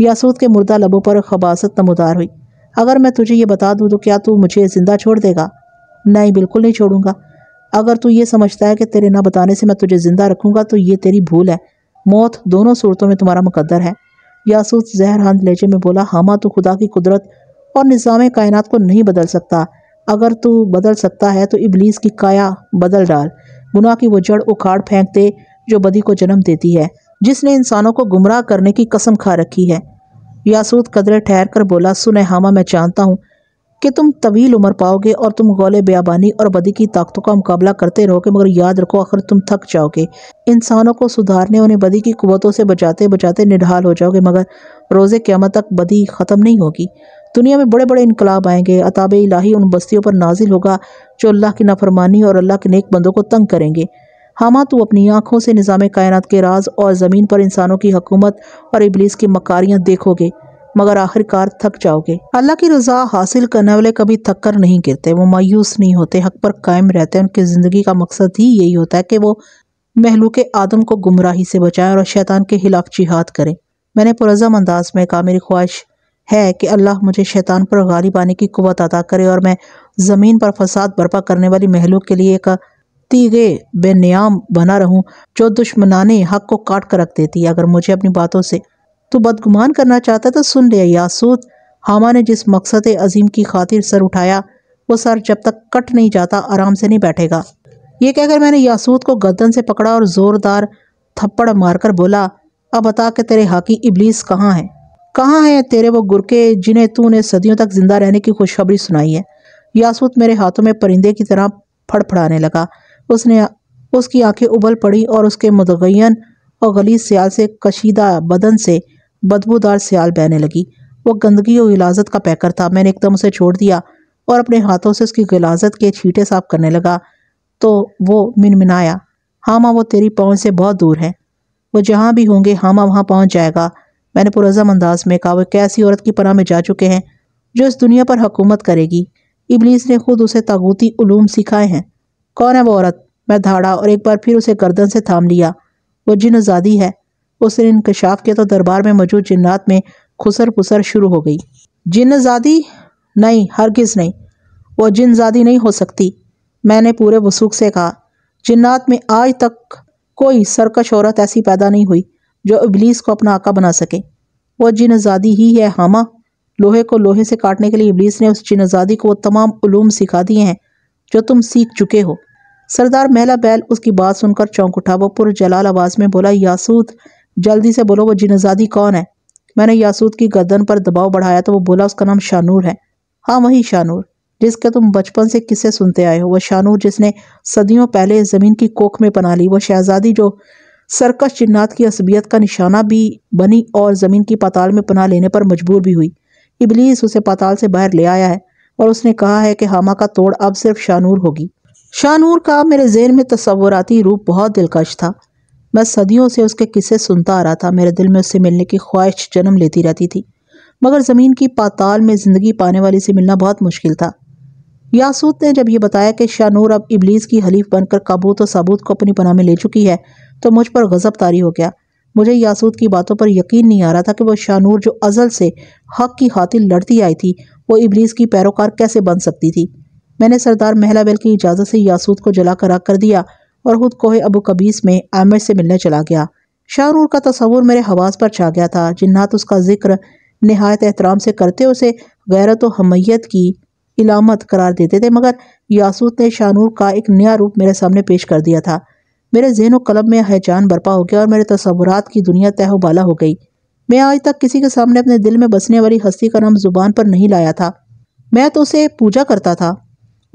यासूद के मुर्दा लबों पर खबासत नमदार हुई अगर मैं तुझे ये बता दूँ तो क्या तू मुझे ज़िंदा छोड़ देगा नहीं बिल्कुल नहीं छोड़ूंगा अगर तू ये समझता है कि तेरे ना बताने से मैं तुझे ज़िंदा रखूँगा तो ये तेरी भूल है मौत दोनों सूरतों में तुम्हारा मुकदर है यासूद जहर हंद लेचे में बोला हामा तो खुदा की कुदरत और निज़ाम कायनात को नहीं बदल सकता अगर तू बदल सकता है तो इबलीस की काया बदल डाल गुनाह की वो जड़ उखाड़ फेंक दे जो बदी को जन्म देती है जिसने इंसानों को गुमराह करने की कसम खा रखी है यासूद कदरे ठहर कर बोला सुने हामा मैं जानता हूँ कि तुम तवील उम्र पाओगे और तुम गौले बेयाबानी और बदी की ताकतों का मुकाबला करते रहोगे मगर याद रखो आखिर तुम थक जाओगे इंसानों को सुधारने उन्हें बदी की कुतों से बचाते बचाते निढाल हो जाओगे मगर रोज़े क्यामत तक बदी ख़त्म नहीं होगी दुनिया में बड़े बड़े इनकलाब आएंगे अताब इलाही उन बस्तियों पर नाजिल होगा जो अल्लाह की नाफरमानी और अल्लाह के नेक बंदों को तंग करेंगे हामा तू अपनी आँखों से निज़ाम कायनात के राज और ज़मीन पर इंसानों की हकूमत और इबलीस की मकारियाँ देखोगे मगर आखिरकार थक जाओगे अल्लाह की रजा हासिल करने वाले कभी थक कर नहीं गिरते वो मायूस नहीं होते हक पर कायम रहते हैं उनकी ज़िंदगी का मकसद ही यही होता है कि वो महलूक आदम को गुमराही से बचाएं और शैतान के खिलाफ जिहाद करें मैंने पुरज़म अंदाज में कहा मेरी ख्वाहिश है कि अल्लाह मुझे शैतान पर गालिब आने की कुत अदा करे और मैं ज़मीन पर फसाद बर्पा करने वाली महलों के लिए एक तीगे बेनियाम बना रहूं जो दुश्मनाने हक को काट कर रख देती है अगर मुझे अपनी बातों से तो बदगुमान करना चाहता तो सुन लिया यासूद हामा ने जिस मकसद अजीम की खातिर सर उठाया वो सर जब तक कट नहीं जाता आराम से नहीं बैठेगा ये कहकर मैंने यासूद को गर्दन से पकड़ा और ज़ोरदार थप्पड़ मारकर बोला अब बता के तेरे हाकी इबलीस कहाँ है कहाँ हैं तेरे वो गुरके जिन्हें तूने सदियों तक जिंदा रहने की खुशखबरी सुनाई है यासूत मेरे हाथों में परिंदे की तरह फड़फड़ाने लगा उसने उसकी आंखें उबल पड़ी और उसके मुदगैन और गली सियाल से कशीदा बदन से बदबूदार सियाल बहने लगी वो गंदगी और गिलाजत का पैकर था मैंने एकदम उसे छोड़ दिया और अपने हाथों से उसकी गिलाजत के छीटे साफ करने लगा तो वो मिनमिनाया हामा वो तेरी पहुँच से बहुत दूर है वो जहाँ भी होंगे हामा वहाँ पहुँच जाएगा मैंने पुरज़म अंदाज में कहा वह कैसी औरत की पनाह में जा चुके हैं जो इस दुनिया पर हुकूमत करेगी इबलीस ने खुद उसे तागूती उलूम सिखाए हैं कौन है वो औरत मैं धाड़ा और एक बार फिर उसे गर्दन से थाम लिया वो जिन आज़ादी है उसने इनकशाफ किया तो दरबार में मौजूद जिन्नात में खुसर पुसर शुरू हो गई जिन आज़ादी नहीं हरगिज़ नहीं वो जिन आज़ादी नहीं हो सकती मैंने पूरे वसूख से कहा जिन्नात में आज तक कोई सरकश औरत ऐसी पैदा नहीं हुई जो इबलीस को अपना आका बना सके वह जिन आज़ादी ही है हामा लोहे को लोहे से काटने के लिए इबलीस ने उस जिन आज़ादी को वह तमाम उलूम सिखा दिए हैं जो तुम सीख चुके हो सरदार महला बैल उसकी बात सुनकर चौंक उठा वो पुर जलाल आवाज़ में बोला यासूद जल्दी से बोलो वह जिन आज़ादी कौन है मैंने यासूद की गर्दन पर दबाव बढ़ाया तो वो बोला उसका नाम शानूर है हाँ वही शानूर जिसके तुम बचपन से किसे सुनते आए हो वह शानूर जिसने सदियों पहले ज़मीन की कोख में पना ली वह शहजादी जो सरकस जिन्नात की असबियत का निशाना भी बनी और ज़मीन की पाताल में पनाह लेने पर मजबूर भी हुई इबलीस उसे पाताल से बाहर ले आया है और उसने कहा है कि हामा का तोड़ अब सिर्फ शानूर होगी शानूर का मेरे जहन में तस्वुराती रूप बहुत दिलकश था मैं सदियों से उसके किस्से सुनता आ रहा था मेरे दिल में उससे मिलने की ख्वाहिश जन्म लेती रहती थी मगर ज़मीन की पाताल में ज़िंदगी पाने वाली से मिलना बहुत मुश्किल था यासूद ने जब यह बताया कि शानूर अब इबलीस की हलीफ बनकर काबूत और साबूत को अपनी पनाह में ले चुकी है तो मुझ पर गजब तारी हो गया मुझे यासूद की बातों पर यकीन नहीं आ रहा था कि वह शानूर जो अजल से हक की खातिर लड़ती आई थी वो इबलीस की पैरोकार कैसे बन सकती थी मैंने सरदार महला बेल की इजाज़त से यासूद को जला कर कर दिया और ख़ुद कोहे अबू कबीस में आमिर से मिलने चला गया शाहरूर का तस्वूर मेरे हवास पर छा गया था जिन्नात उसका जिक्र नहायत एहतराम से करते उसे गैरत व हमीत की इलामत करार देते थे मगर यासूद ने शाहरूर का एक नया रूप मेरे सामने पेश कर दिया था मेरे जहन व कलब में हैजान बर्पा हो गया और मेरे तस्वुरात की दुनिया बाला हो गई मैं आज तक किसी के सामने अपने दिल में बसने वाली हस्ती का नाम जुबान पर नहीं लाया था मैं तो उसे पूजा करता था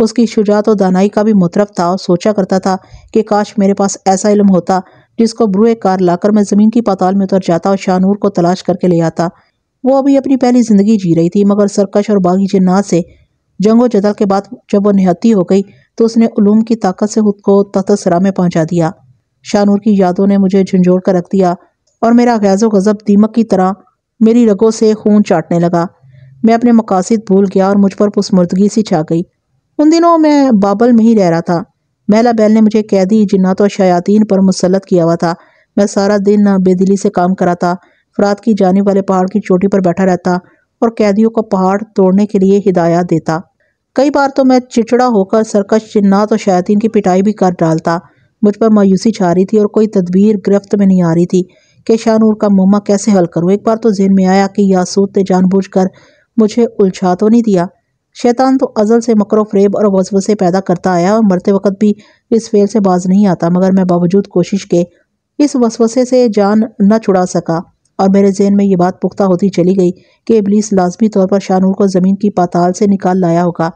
उसकी शुजात और दानाई का भी मतरब था और सोचा करता था कि काश मेरे पास ऐसा इलम होता जिसको ब्रुए कार लाकर मैं ज़मीन की पाताल में उतर जाता और शाहनूर को तलाश करके ले आता वो अभी अपनी पहली ज़िंदगी जी रही थी मगर सरकश और बागी जन्ना से जंगो जदल के बाद जब वो निहत्ती हो गई तो उसने उलूम की ताकत से खुद को तहतसरा में पहुंचा दिया शाहनूर की यादों ने मुझे झंझोड़ कर रख दिया और मेरा गैज़ो गज़ब दीमक की तरह मेरी रगों से खून चाटने लगा मैं अपने मकासद भूल गया और मुझ पर पुसमर्दगी सी छा गई उन दिनों मैं बाबल में ही रह रहा था महिला बैल ने मुझे कैदी जिन्नात और शयातीन पर मुसलत किया हुआ था मैं सारा दिन बेदिली से काम करा था फरात की जाने वाले पहाड़ की चोटी पर बैठा रहता और कैदियों को पहाड़ तोड़ने के लिए हिदायत देता कई बार तो मैं चिचड़ा होकर सरकश चिन्ना तो और शैतीन की पिटाई भी कर डालता मुझ पर मायूसी छा रही थी और कोई तदबीर गिरफ्त में नहीं आ रही थी कि शाहनूर का मोमा कैसे हल करूँ एक बार तो जेन में आया कि यासूद ने जानबूझ कर मुझे उलझा तो नहीं दिया शैतान तो अजल से मकर फरेब और वसवसे पैदा करता आया और मरते वक्त भी इस फेल से बाज नहीं आता मगर मैं बावजूद कोशिश के इस वसवसे से जान न छुड़ा सका और मेरे जहन में ये बात पुख्ता होती चली गई कि इबलीस लाजमी तौर पर शाहनूर को ज़मीन की पाताल से निकाल लाया होगा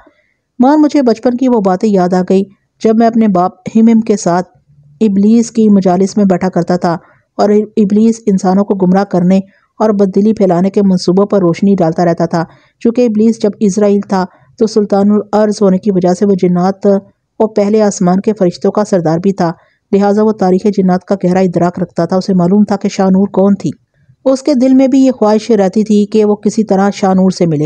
मगर मुझे बचपन की वो बातें याद आ गई जब मैं अपने बाप हिमिम के साथ इबलीस की मजालिस में बैठा करता था और इबलीस इंसानों को गुमराह करने और बददिली फैलाने के मनसूबों पर रोशनी डालता रहता था चूँकि इबलीस जब इसराइल था तो सुल्तान अर्ज होने की वजह से वह जिन्नात और पहले आसमान के फरिश्तों का सरदार भी था लिहाजा वो तारीख जिन्नात का गहरा इदराक रखता था उसे मालूम था कि शाहनूर कौन थी उसके दिल में भी ये ख्वाहिश रहती थी कि वो किसी तरह शानूर से मिले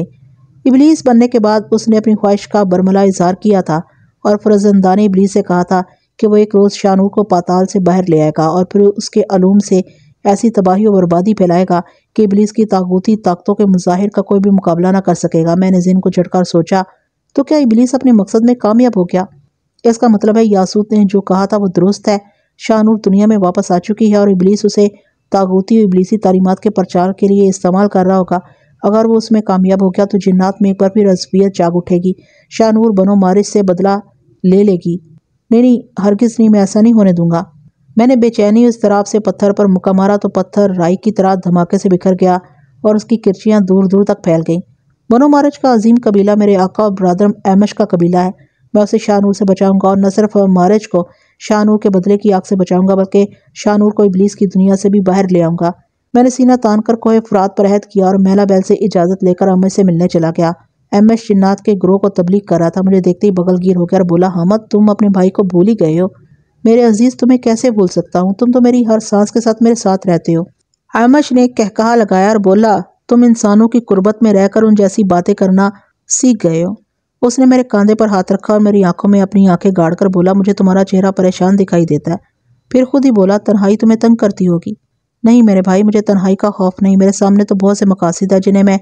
इबलीस बनने के बाद उसने अपनी ख्वाहिश का बरमला इजहार किया था और फरजंदान इबलीस से कहा था कि वो एक रोज़ शानूर को पाताल से बाहर ले आएगा और फिर उसके अलूम से ऐसी तबाही और बर्बादी फैलाएगा कि इबलीस की ताकूती ताकतों के मुजाहिर का कोई भी मुकाबला ना कर सकेगा मैंने जिन को झटकर सोचा तो क्या इबलीस अपने मकसद में कामयाब हो गया इसका मतलब है यासूद ने जो कहा था वो दुरुस्त है शाहनूर दुनिया में वापस आ चुकी है और इबलीस उसे तागूती इबलीसी तालीमत के प्रचार के लिए इस्तेमाल कर रहा होगा अगर वो उसमें कामयाब हो गया तो जिन्नात में एक बार फिर असबियत जाग उठेगी शाहनूर बनो मारिश से बदला ले लेगी नहीं नहीं हरगिज नहीं मैं ऐसा नहीं होने दूंगा मैंने बेचैनी उस तरफ से पत्थर पर मुक्का मारा तो पत्थर राई की तरह धमाके से बिखर गया और उसकी किरचियाँ दूर दूर तक फैल गईं बनो मारज का अजीम कबीला मेरे आका और ब्रादर अहमश का कबीला है मैं उसे शाहनूर से बचाऊँगा और न सिर्फ मारज को शाहनूर के बदले की आग से बचाऊंगा बल्कि शाहनूर को इबलीस की दुनिया से भी बाहर ले आऊंगा मैंने सीना तान कर कोहे फुरात पर अहद किया और महिला बैल से इजाज़त लेकर अहमद से मिलने चला गया एम एस शिन्नाथ के ग्रोह को तबलीग कर रहा था मुझे देखते ही बगलगीर होकर बोला हमद तुम अपने भाई को भूल ही गए हो मेरे अजीज़ तुम्हें कैसे भूल सकता हूँ तुम तो मेरी हर सांस के साथ मेरे साथ रहते हो आमश ने कहा लगाया और बोला तुम इंसानों की कुर्बत में रहकर उन जैसी बातें करना सीख गए हो उसने मेरे कंधे पर हाथ रखा और मेरी आंखों में अपनी आंखें गाड़ कर बोला मुझे तुम्हारा चेहरा परेशान दिखाई देता है फिर खुद ही बोला तन्हाई तुम्हें तंग करती होगी नहीं मेरे भाई मुझे तन्हाई का खौफ नहीं मेरे सामने तो बहुत से मकासद है जिन्हें मैं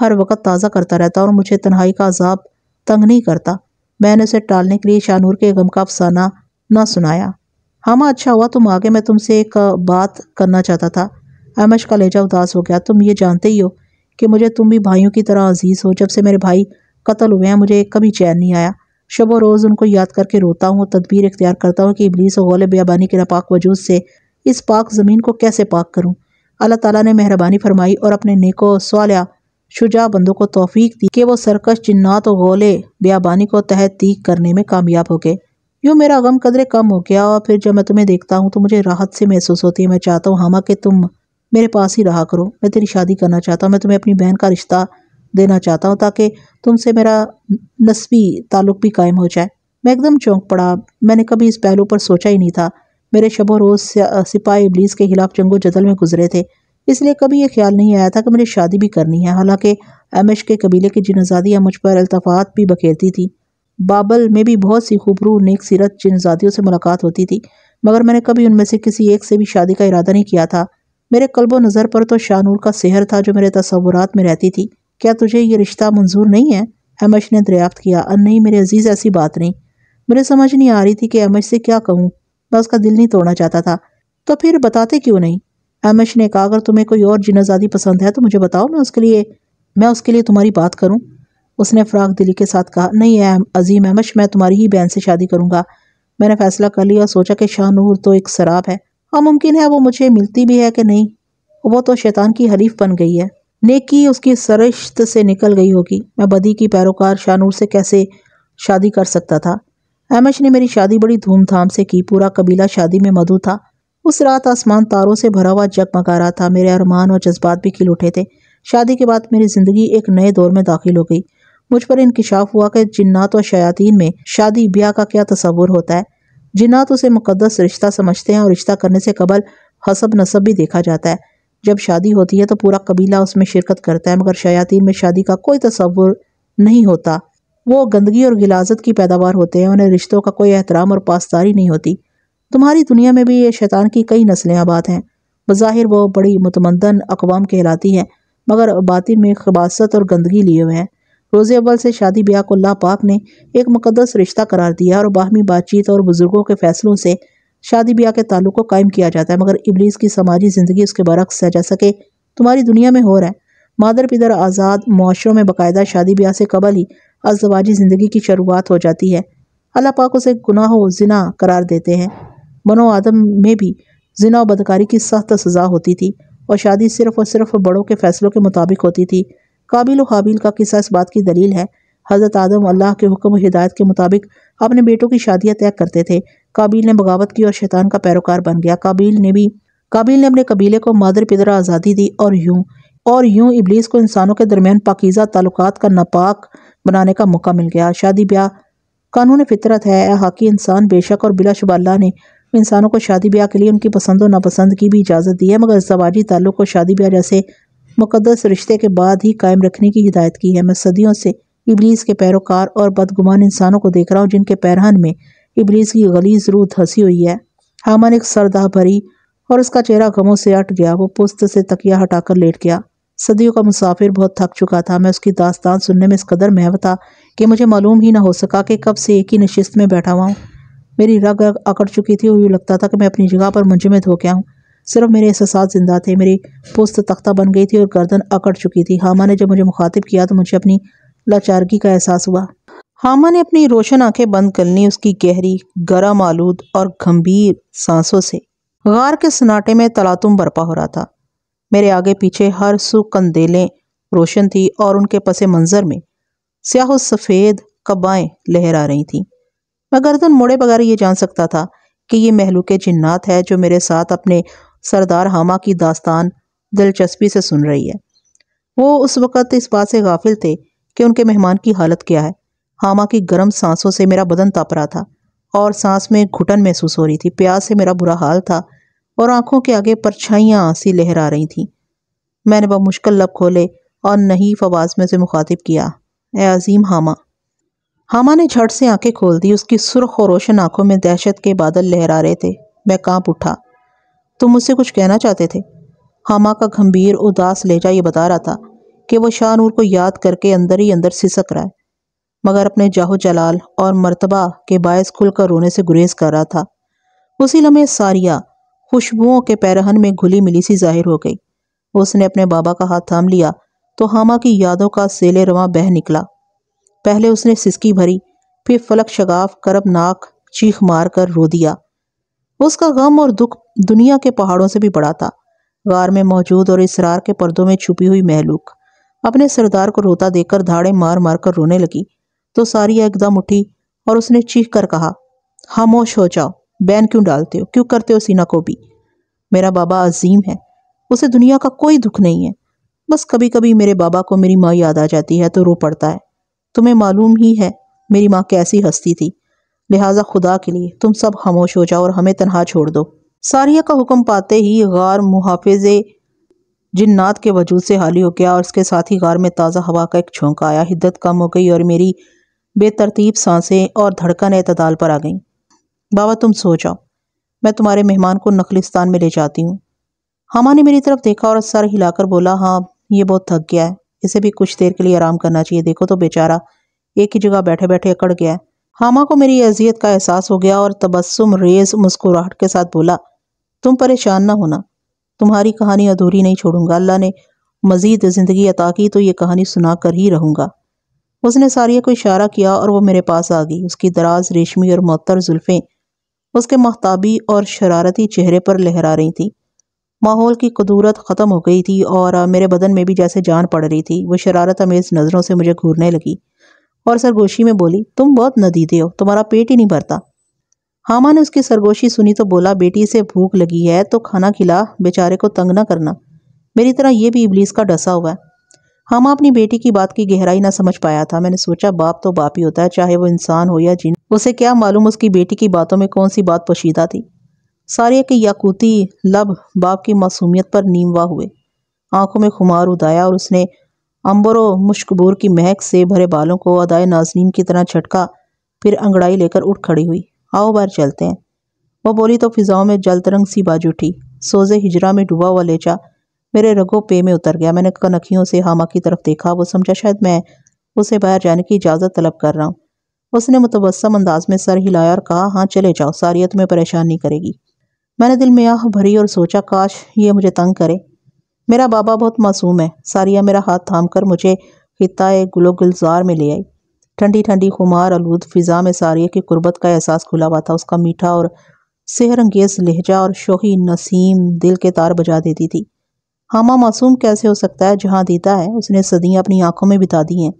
हर वक्त ताज़ा करता रहता और मुझे तन्हाई का अजाब तंग नहीं करता मैंने उसे टालने के लिए शानूर के गम का अफसाना ना सुनाया हाँ अच्छा हुआ तुम आगे मैं तुमसे एक बात करना चाहता था अमश का लेजा उदास हो गया तुम ये जानते ही हो कि मुझे तुम भी भाइयों की तरह अजीज़ हो जब से मेरे भाई कत्ल हुए हैं मुझे कभी चैन नहीं आया शब व रोज़ उनको याद करके रोता हूँ तदबीर इख्तियार करता हूँ कि इबलीस और गौल बियाबानी के नापाक वजूद से इस पाक ज़मीन को कैसे पाक करूँ अल्लाह ताला ने मेहरबानी फरमाई और अपने नेको सवालिया शुजा बंदों को तोफ़ी दी कि वो सरकश जिन्नात और गोले को तह तीक करने में कामयाब हो गए यूँ मेरा गम कदरे कम हो गया और फिर जब मैं तुम्हें देखता हूँ तो मुझे राहत से महसूस होती है मैं चाहता हूँ हमा कि तुम मेरे पास ही रहा करो मैं तेरी शादी करना चाहता हूँ मैं तुम्हें अपनी बहन का रिश्ता देना चाहता हूँ ताकि तुमसे मेरा नस्बी ताल्लुक भी कायम हो जाए मैं एकदम चौंक पड़ा मैंने कभी इस पहलू पर सोचा ही नहीं था मेरे शबो रोज़ सिपाही इबलीस के खिलाफ जंगो जदल में गुजरे थे इसलिए कभी यह ख्याल नहीं आया था कि मुझे शादी भी करनी है हालांकि एमएश के कबीले की जिनजादियाँ मुझ पर अल्तफात भी बखेरती थी बाबल में भी बहुत सी खूबरू नेक सीरत जिनजादियों से मुलाकात होती थी मगर मैंने कभी उनमें से किसी एक से भी शादी का इरादा नहीं किया था मेरे कल्बो नज़र पर तो शाहनूर का सेहर था जो मेरे तस्वुरात में रहती थी क्या तुझे ये रिश्ता मंजूर नहीं है अहमश ने दरियाफ्त किया अन नहीं मेरे अजीज़ ऐसी बात नहीं मुझे समझ नहीं आ रही थी कि अहमश से क्या कहूँ मैं उसका दिल नहीं तोड़ना चाहता था तो फिर बताते क्यों नहीं अहमश ने कहा अगर तुम्हें कोई और जिनाजादी पसंद है तो मुझे बताओ मैं उसके लिए मैं उसके लिए तुम्हारी बात करूँ उसने फ्राक दिली के साथ कहा नहीं अहम अजीम अहमश मैं तुम्हारी ही बहन से शादी करूँगा मैंने फ़ैसला कर लिया और सोचा कि शाहनूर तो एक शराब है और मुमकिन है वो मुझे मिलती भी है कि नहीं वो तो शैतान की हरीफ बन गई है नेकी उसकी सरिश्त से निकल गई होगी मैं बदी की पैरोकार शानूर से कैसे शादी कर सकता था अहमश ने मेरी शादी बड़ी धूमधाम से की पूरा कबीला शादी में मधु था उस रात आसमान तारों से भरा हुआ जगमगा रहा था मेरे अरमान और जज्बात भी खिल उठे थे शादी के बाद मेरी ज़िंदगी एक नए दौर में दाखिल हो गई मुझ पर इंकशाफ हुआ कि जिन्नात और शयातीन में शादी ब्याह का क्या तस्वुर होता है जिन्नात उसे मुकदस रिश्ता समझते हैं और रिश्ता करने से कबल हसब नसब भी देखा जाता है जब शादी होती है तो पूरा कबीला उसमें शिरकत करता है मगर शयातीन में शादी का कोई तस्वुर नहीं होता वो गंदगी और गिलाजत की पैदावार होते हैं उन्हें रिश्तों का कोई एहतराम और पासदारी नहीं होती तुम्हारी दुनिया में भी ये शैतान की कई नस्लें आबाद हैं बज़ाहिर वो बड़ी मतमंदन अकवाम कहलाती है मगर बातिन में खबासत और गंदगी लिए हुए हैं रोज़े अव्वल से शादी ब्याह को अल्लाह पाक ने एक मुकदस रिश्ता करार दिया और बाहमी बातचीत और बुज़ुर्गों के फ़ैसलों से शादी ब्याह के ताल्लुक को कायम किया जाता है मगर इबलीस की समाजी ज़िंदगी उसके बरक्स सह जा सके तुम्हारी दुनिया में हो रहा है मादर पिदर आज़ाद माशरों में बाकायदा शादी ब्याह से कबल ही अजवाजी ज़िंदगी की शुरुआत हो जाती है अल्लाह पाक उसे गुनाह जना करार देते हैं बनो आदम में भी जिना और बदकारी की सख्त सज़ा होती थी और शादी सिर्फ़ और सिर्फ बड़ों के फैसलों के मुताबिक होती थी काबिल वाबिल हाबिल का किस्सा इस बात की दलील है हज़रत आदम अल्लाह के हुक्म हिदायत के मुताबिक अपने बेटों की शादियाँ तय करते थे काबिल ने बगावत की और शैतान का पैरोकार बन गया काबिल ने भी काबिल ने अपने कबीले को मादर पिदरा आज़ादी दी और यूं और यूं इबलीस को इंसानों के दरमियान पाकिज़ा ताल्लुकात का नापाक बनाने का मौका मिल गया शादी ब्याह कानून फितरत है हाकि इंसान बेशक और बिला शुबाला ने इंसानों को शादी ब्याह के लिए उनकी पसंद और नापसंद की भी इजाज़त दी है मगर समाजी ताल्लुक को शादी ब्याह जैसे मुकदस रिश्ते के बाद ही कायम रखने की हिदायत की है मैं सदियों से इबलीस के पैरोकार और बदगुमान इंसानों को देख रहा हूँ जिनके पैरहन में इबलीस की गलीज रूह धसी हुई है हामन एक सरदाह भरी और उसका चेहरा गमों से अट गया वो पुस्त से तकिया हटाकर लेट गया सदियों का मुसाफिर बहुत थक चुका था मैं उसकी दास्तान सुनने में इस कदर महव था कि मुझे मालूम ही ना हो सका कि कब से एक ही नशिस्त में बैठा हुआ हूँ मेरी रग अकड़ चुकी थी और यूँ लगता था कि मैं अपनी जगह पर मुंजमद हो गया हूँ सिर्फ मेरे एहसास जिंदा थे मेरी पुस्त तख्ता बन गई थी और गर्दन अकड़ चुकी थी हामा ने जब मुझे मुखातिब किया तो मुझे अपनी लाचारगी का एहसास हुआ हामा ने अपनी रोशन आंखें बंद कर ली उसकी गहरी गरम आलूद और गंभीर सांसों से गार के सन्नाटे में तलातुम बरपा हो रहा था मेरे आगे पीछे हर सु कंदेलें रोशन थी और उनके पसे मंजर में स्याह सफ़ेद कबाएं लहरा रही थीं मैं गर्दन मोड़े बगैर ये जान सकता था कि ये महलूक जिन्नात है जो मेरे साथ अपने सरदार हामा की दास्तान दिलचस्पी से सुन रही है वो उस वक़्त इस बात से गाफिल थे कि उनके मेहमान की हालत क्या है हामा की गर्म सांसों से मेरा बदन तप रहा था और सांस में घुटन महसूस हो रही थी प्यास से मेरा बुरा हाल था और आंखों के आगे परछाइयाँ आंसी लहरा रही थीं मैंने मुश्किल लब खोले और नहीफ आवाज़ में उसे मुखातिब किया ए अजीम हामा हामा ने झट से आंखें खोल दी उसकी सुर्ख और रोशन आंखों में दहशत के बादल लहरा रहे थे मैं कांप उठा तुम मुझसे कुछ कहना चाहते थे हामा का गंभीर उदास लहजा ये बता रहा था कि वह शाह नूर को याद करके अंदर ही अंदर सिसक रहा है मगर अपने जाहो जलाल और मरतबा के बायस खुलकर रोने से गुरेज कर रहा था उसी लम्हे सारिया खुशबुओं के पैरहन में घुली मिली सी जाहिर हो गई उसने अपने बाबा का हाथ थाम लिया तो हामा की यादों का सेले रवा बह निकला पहले उसने सिसकी भरी फिर फलक शगाफ करब नाक चीख मार कर रो दिया उसका गम और दुख दुनिया के पहाड़ों से भी बड़ा था गार में मौजूद और इसरार के पर्दों में छुपी हुई महलूक अपने सरदार को रोता देखकर धाड़े मार मार कर रोने लगी तो सारी एकदम उठी और उसने चीख कर कहा खामोश हो जाओ बैन क्यों डालते हो क्यों करते हो सीना को भी मेरा बाबा अजीम है उसे दुनिया का कोई दुख नहीं है बस कभी कभी मेरे बाबा को मेरी माँ याद आ जाती है तो रो पड़ता है तुम्हें मालूम ही है मेरी माँ कैसी हस्ती थी लिहाजा खुदा के लिए तुम सब खामोश हो जाओ और हमें तनहा छोड़ दो सारिया का हुक्म पाते ही गार मुहाफिज जिन्नात के वजूद से हाली हो गया और उसके साथ ही गार में ताज़ा हवा का एक झोंका आया हिद्दत कम हो गई और मेरी बेतरतीब सांसें और धड़कन अतदाल पर आ गईं बाबा तुम सो जाओ मैं तुम्हारे मेहमान को नखलिस्तान में ले जाती हूँ हामा ने मेरी तरफ देखा और सर हिलाकर बोला हाँ ये बहुत थक गया है इसे भी कुछ देर के लिए आराम करना चाहिए देखो तो बेचारा एक ही जगह बैठे बैठे अकड़ गया है हामा को मेरी अजियत का एहसास हो गया और तबस्सुम रेज मुस्कुराहट के साथ बोला तुम परेशान ना होना तुम्हारी कहानी अधूरी नहीं छोड़ूंगा अल्लाह ने मजीद ज़िंदगी अता की तो ये कहानी सुना कर ही रहूंगा उसने सारिया को इशारा किया और वो मेरे पास आ गई उसकी दराज रेशमी और मअतर जुल्फ़ें उसके महताबी और शरारती चेहरे पर लहरा रही थी माहौल की कदूरत ख़त्म हो गई थी और मेरे बदन में भी जैसे जान पड़ रही थी वो शरारत अमेज़ नज़रों से मुझे घूरने लगी और सरगोशी में बोली तुम बहुत नदीदे हो तुम्हारा पेट ही नहीं भरता हामा ने उसकी सरगोशी सुनी तो बोला बेटी से भूख लगी है तो खाना खिला बेचारे को तंग ना करना मेरी तरह ये भी इबलीस का डसा हुआ है हम अपनी बेटी की बात की गहराई ना समझ पाया था मैंने सोचा बाप तो बाप ही होता है चाहे वो इंसान हो या जिन उसे क्या मालूम उसकी बेटी की बातों में कौन सी बात पोशीदा थी सारे के याकूती लब बाप की मासूमियत पर नीमवा हुए आंखों में खुमार उदाया और उसने अंबर मुश्कबूर मुशकबूर की महक से भरे बालों को अदाय नाजनीन की तरह छटका फिर अंगड़ाई लेकर उठ खड़ी हुई आओ बार चलते हैं वो बोली तो फिजाओं में जल तरंग सी बाज उठी सोजे हिजरा में डूबा हुआ लेचा मेरे रगों पे में उतर गया मैंने कनखियों से हामा की तरफ देखा वो समझा शायद मैं उसे बाहर जाने की इजाज़त तलब कर रहा हूँ उसने मुतबसम अंदाज में सर हिलाया और कहा हाँ चले जाओ सारियत में परेशान नहीं करेगी मैंने दिल में आह भरी और सोचा काश ये मुझे तंग करे मेरा बाबा बहुत मासूम है सारिया मेरा हाथ थाम कर मुझे खिताए गुलो गुलजार में ले आई ठंडी ठंडी खुमार आलूद फिज़ा में सारिया की कुर्बत का एहसास खुला हुआ था उसका मीठा और सेहरंगेज लहजा और शोही नसीम दिल के तार बजा देती थी हामा मासूम कैसे हो सकता है जहाँ दीता है उसने सदियाँ अपनी आंखों में बिता दी हैं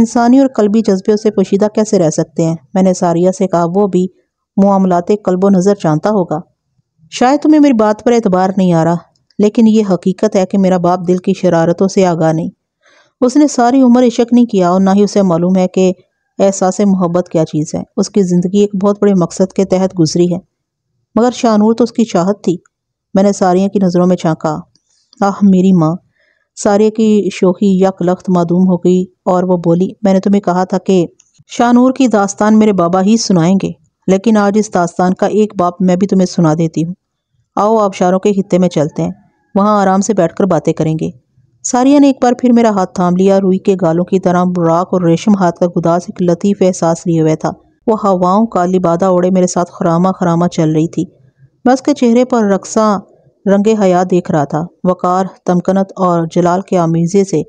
इंसानी और कलबी जज्बे उसे पोशीदा कैसे रह सकते हैं मैंने सारिया से कहा वो भी मामलात कल्बो नज़र जानता होगा शायद तुम्हें मेरी बात पर एतबार नहीं आ रहा लेकिन ये हकीकत है कि मेरा बाप दिल की शरारतों से आगा नहीं उसने सारी उम्र इशक नहीं किया और ना ही उसे मालूम है कि एहसास मोहब्बत क्या चीज़ है उसकी ज़िंदगी एक बहुत बड़े मकसद के तहत गुजरी है मगर शानूर तो उसकी चाहत थी मैंने सारिया की नज़रों में झाँका आह मेरी माँ सारे की शोखी यक लख्त मादूम हो गई और वो बोली मैंने तुम्हें कहा था कि शाहनूर की दास्तान मेरे बाबा ही सुनाएंगे लेकिन आज इस दास्तान का एक बाप मैं भी तुम्हें सुना देती हूँ आओ आबशारों के खत्ते में चलते हैं वहाँ आराम से बैठकर बातें करेंगे सारिया ने एक बार फिर मेरा हाथ थाम लिया रुई के गालों की तरह बुराक और रेशम हाथ का गुदास एक लतीफ़ एहसास लिए हुआ था वो हवाओं का लिबादा ओढ़े मेरे साथ खरामा खरामा चल रही थी मैं उसके चेहरे पर रक्सा रंग हया देख रहा था वकार तमकनत और जलाल के आमीजे से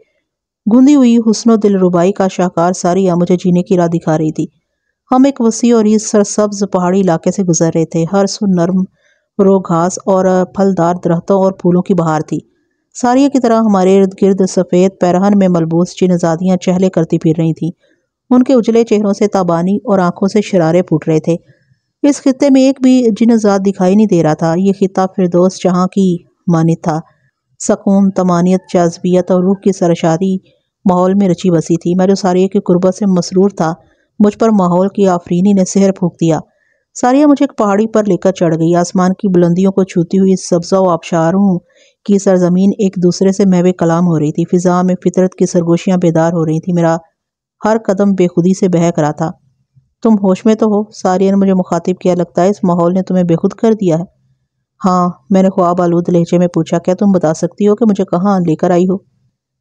गुंदी हुई हुसन दिल रुबाई का शाहकार सारिया मुझे जीने की राह दिखा रही थी हम एक वसी और इस सरसब्ज पहाड़ी इलाके से गुजर रहे थे हर सु नरम रो घास और फलदार दरख्तों और फूलों की बहार थी सारिया की तरह हमारे इर्द गिर्द सफ़ेद पैरहन में मलबूस चिनजादियाँ चहले करती फिर रही थीं उनके उजले चेहरों से ताबानी और आंखों से शरारे फूट रहे थे इस खत्े में एक भी आजाद दिखाई नहीं दे रहा था ये खिता फिरदोस जहाँ की मानित था सकून तमानियत जज्बियत और रूह की सरशारी माहौल में रची बसी थी मैं जो सारिया की कुर्बत से मसरूर था मुझ पर माहौल की आफरीनी ने सहर फूक दिया सारिया मुझे एक पहाड़ी पर लेकर चढ़ गई आसमान की बुलंदियों को छूती हुई सब्जा व आबशारों की सरजमीन एक दूसरे से महवे कलाम हो रही थी फिजा में फितरत की सरगोशियाँ बेदार हो रही थी मेरा हर कदम बेखुदी से बहक रहा था तुम होश में तो हो सारिया ने मुझे मुखातिब किया लगता है इस माहौल ने तुम्हें बेखुद कर दिया है हाँ मैंने ख्वाब आलूद लहजे में पूछा क्या तुम बता सकती हो कि मुझे कहाँ लेकर आई हो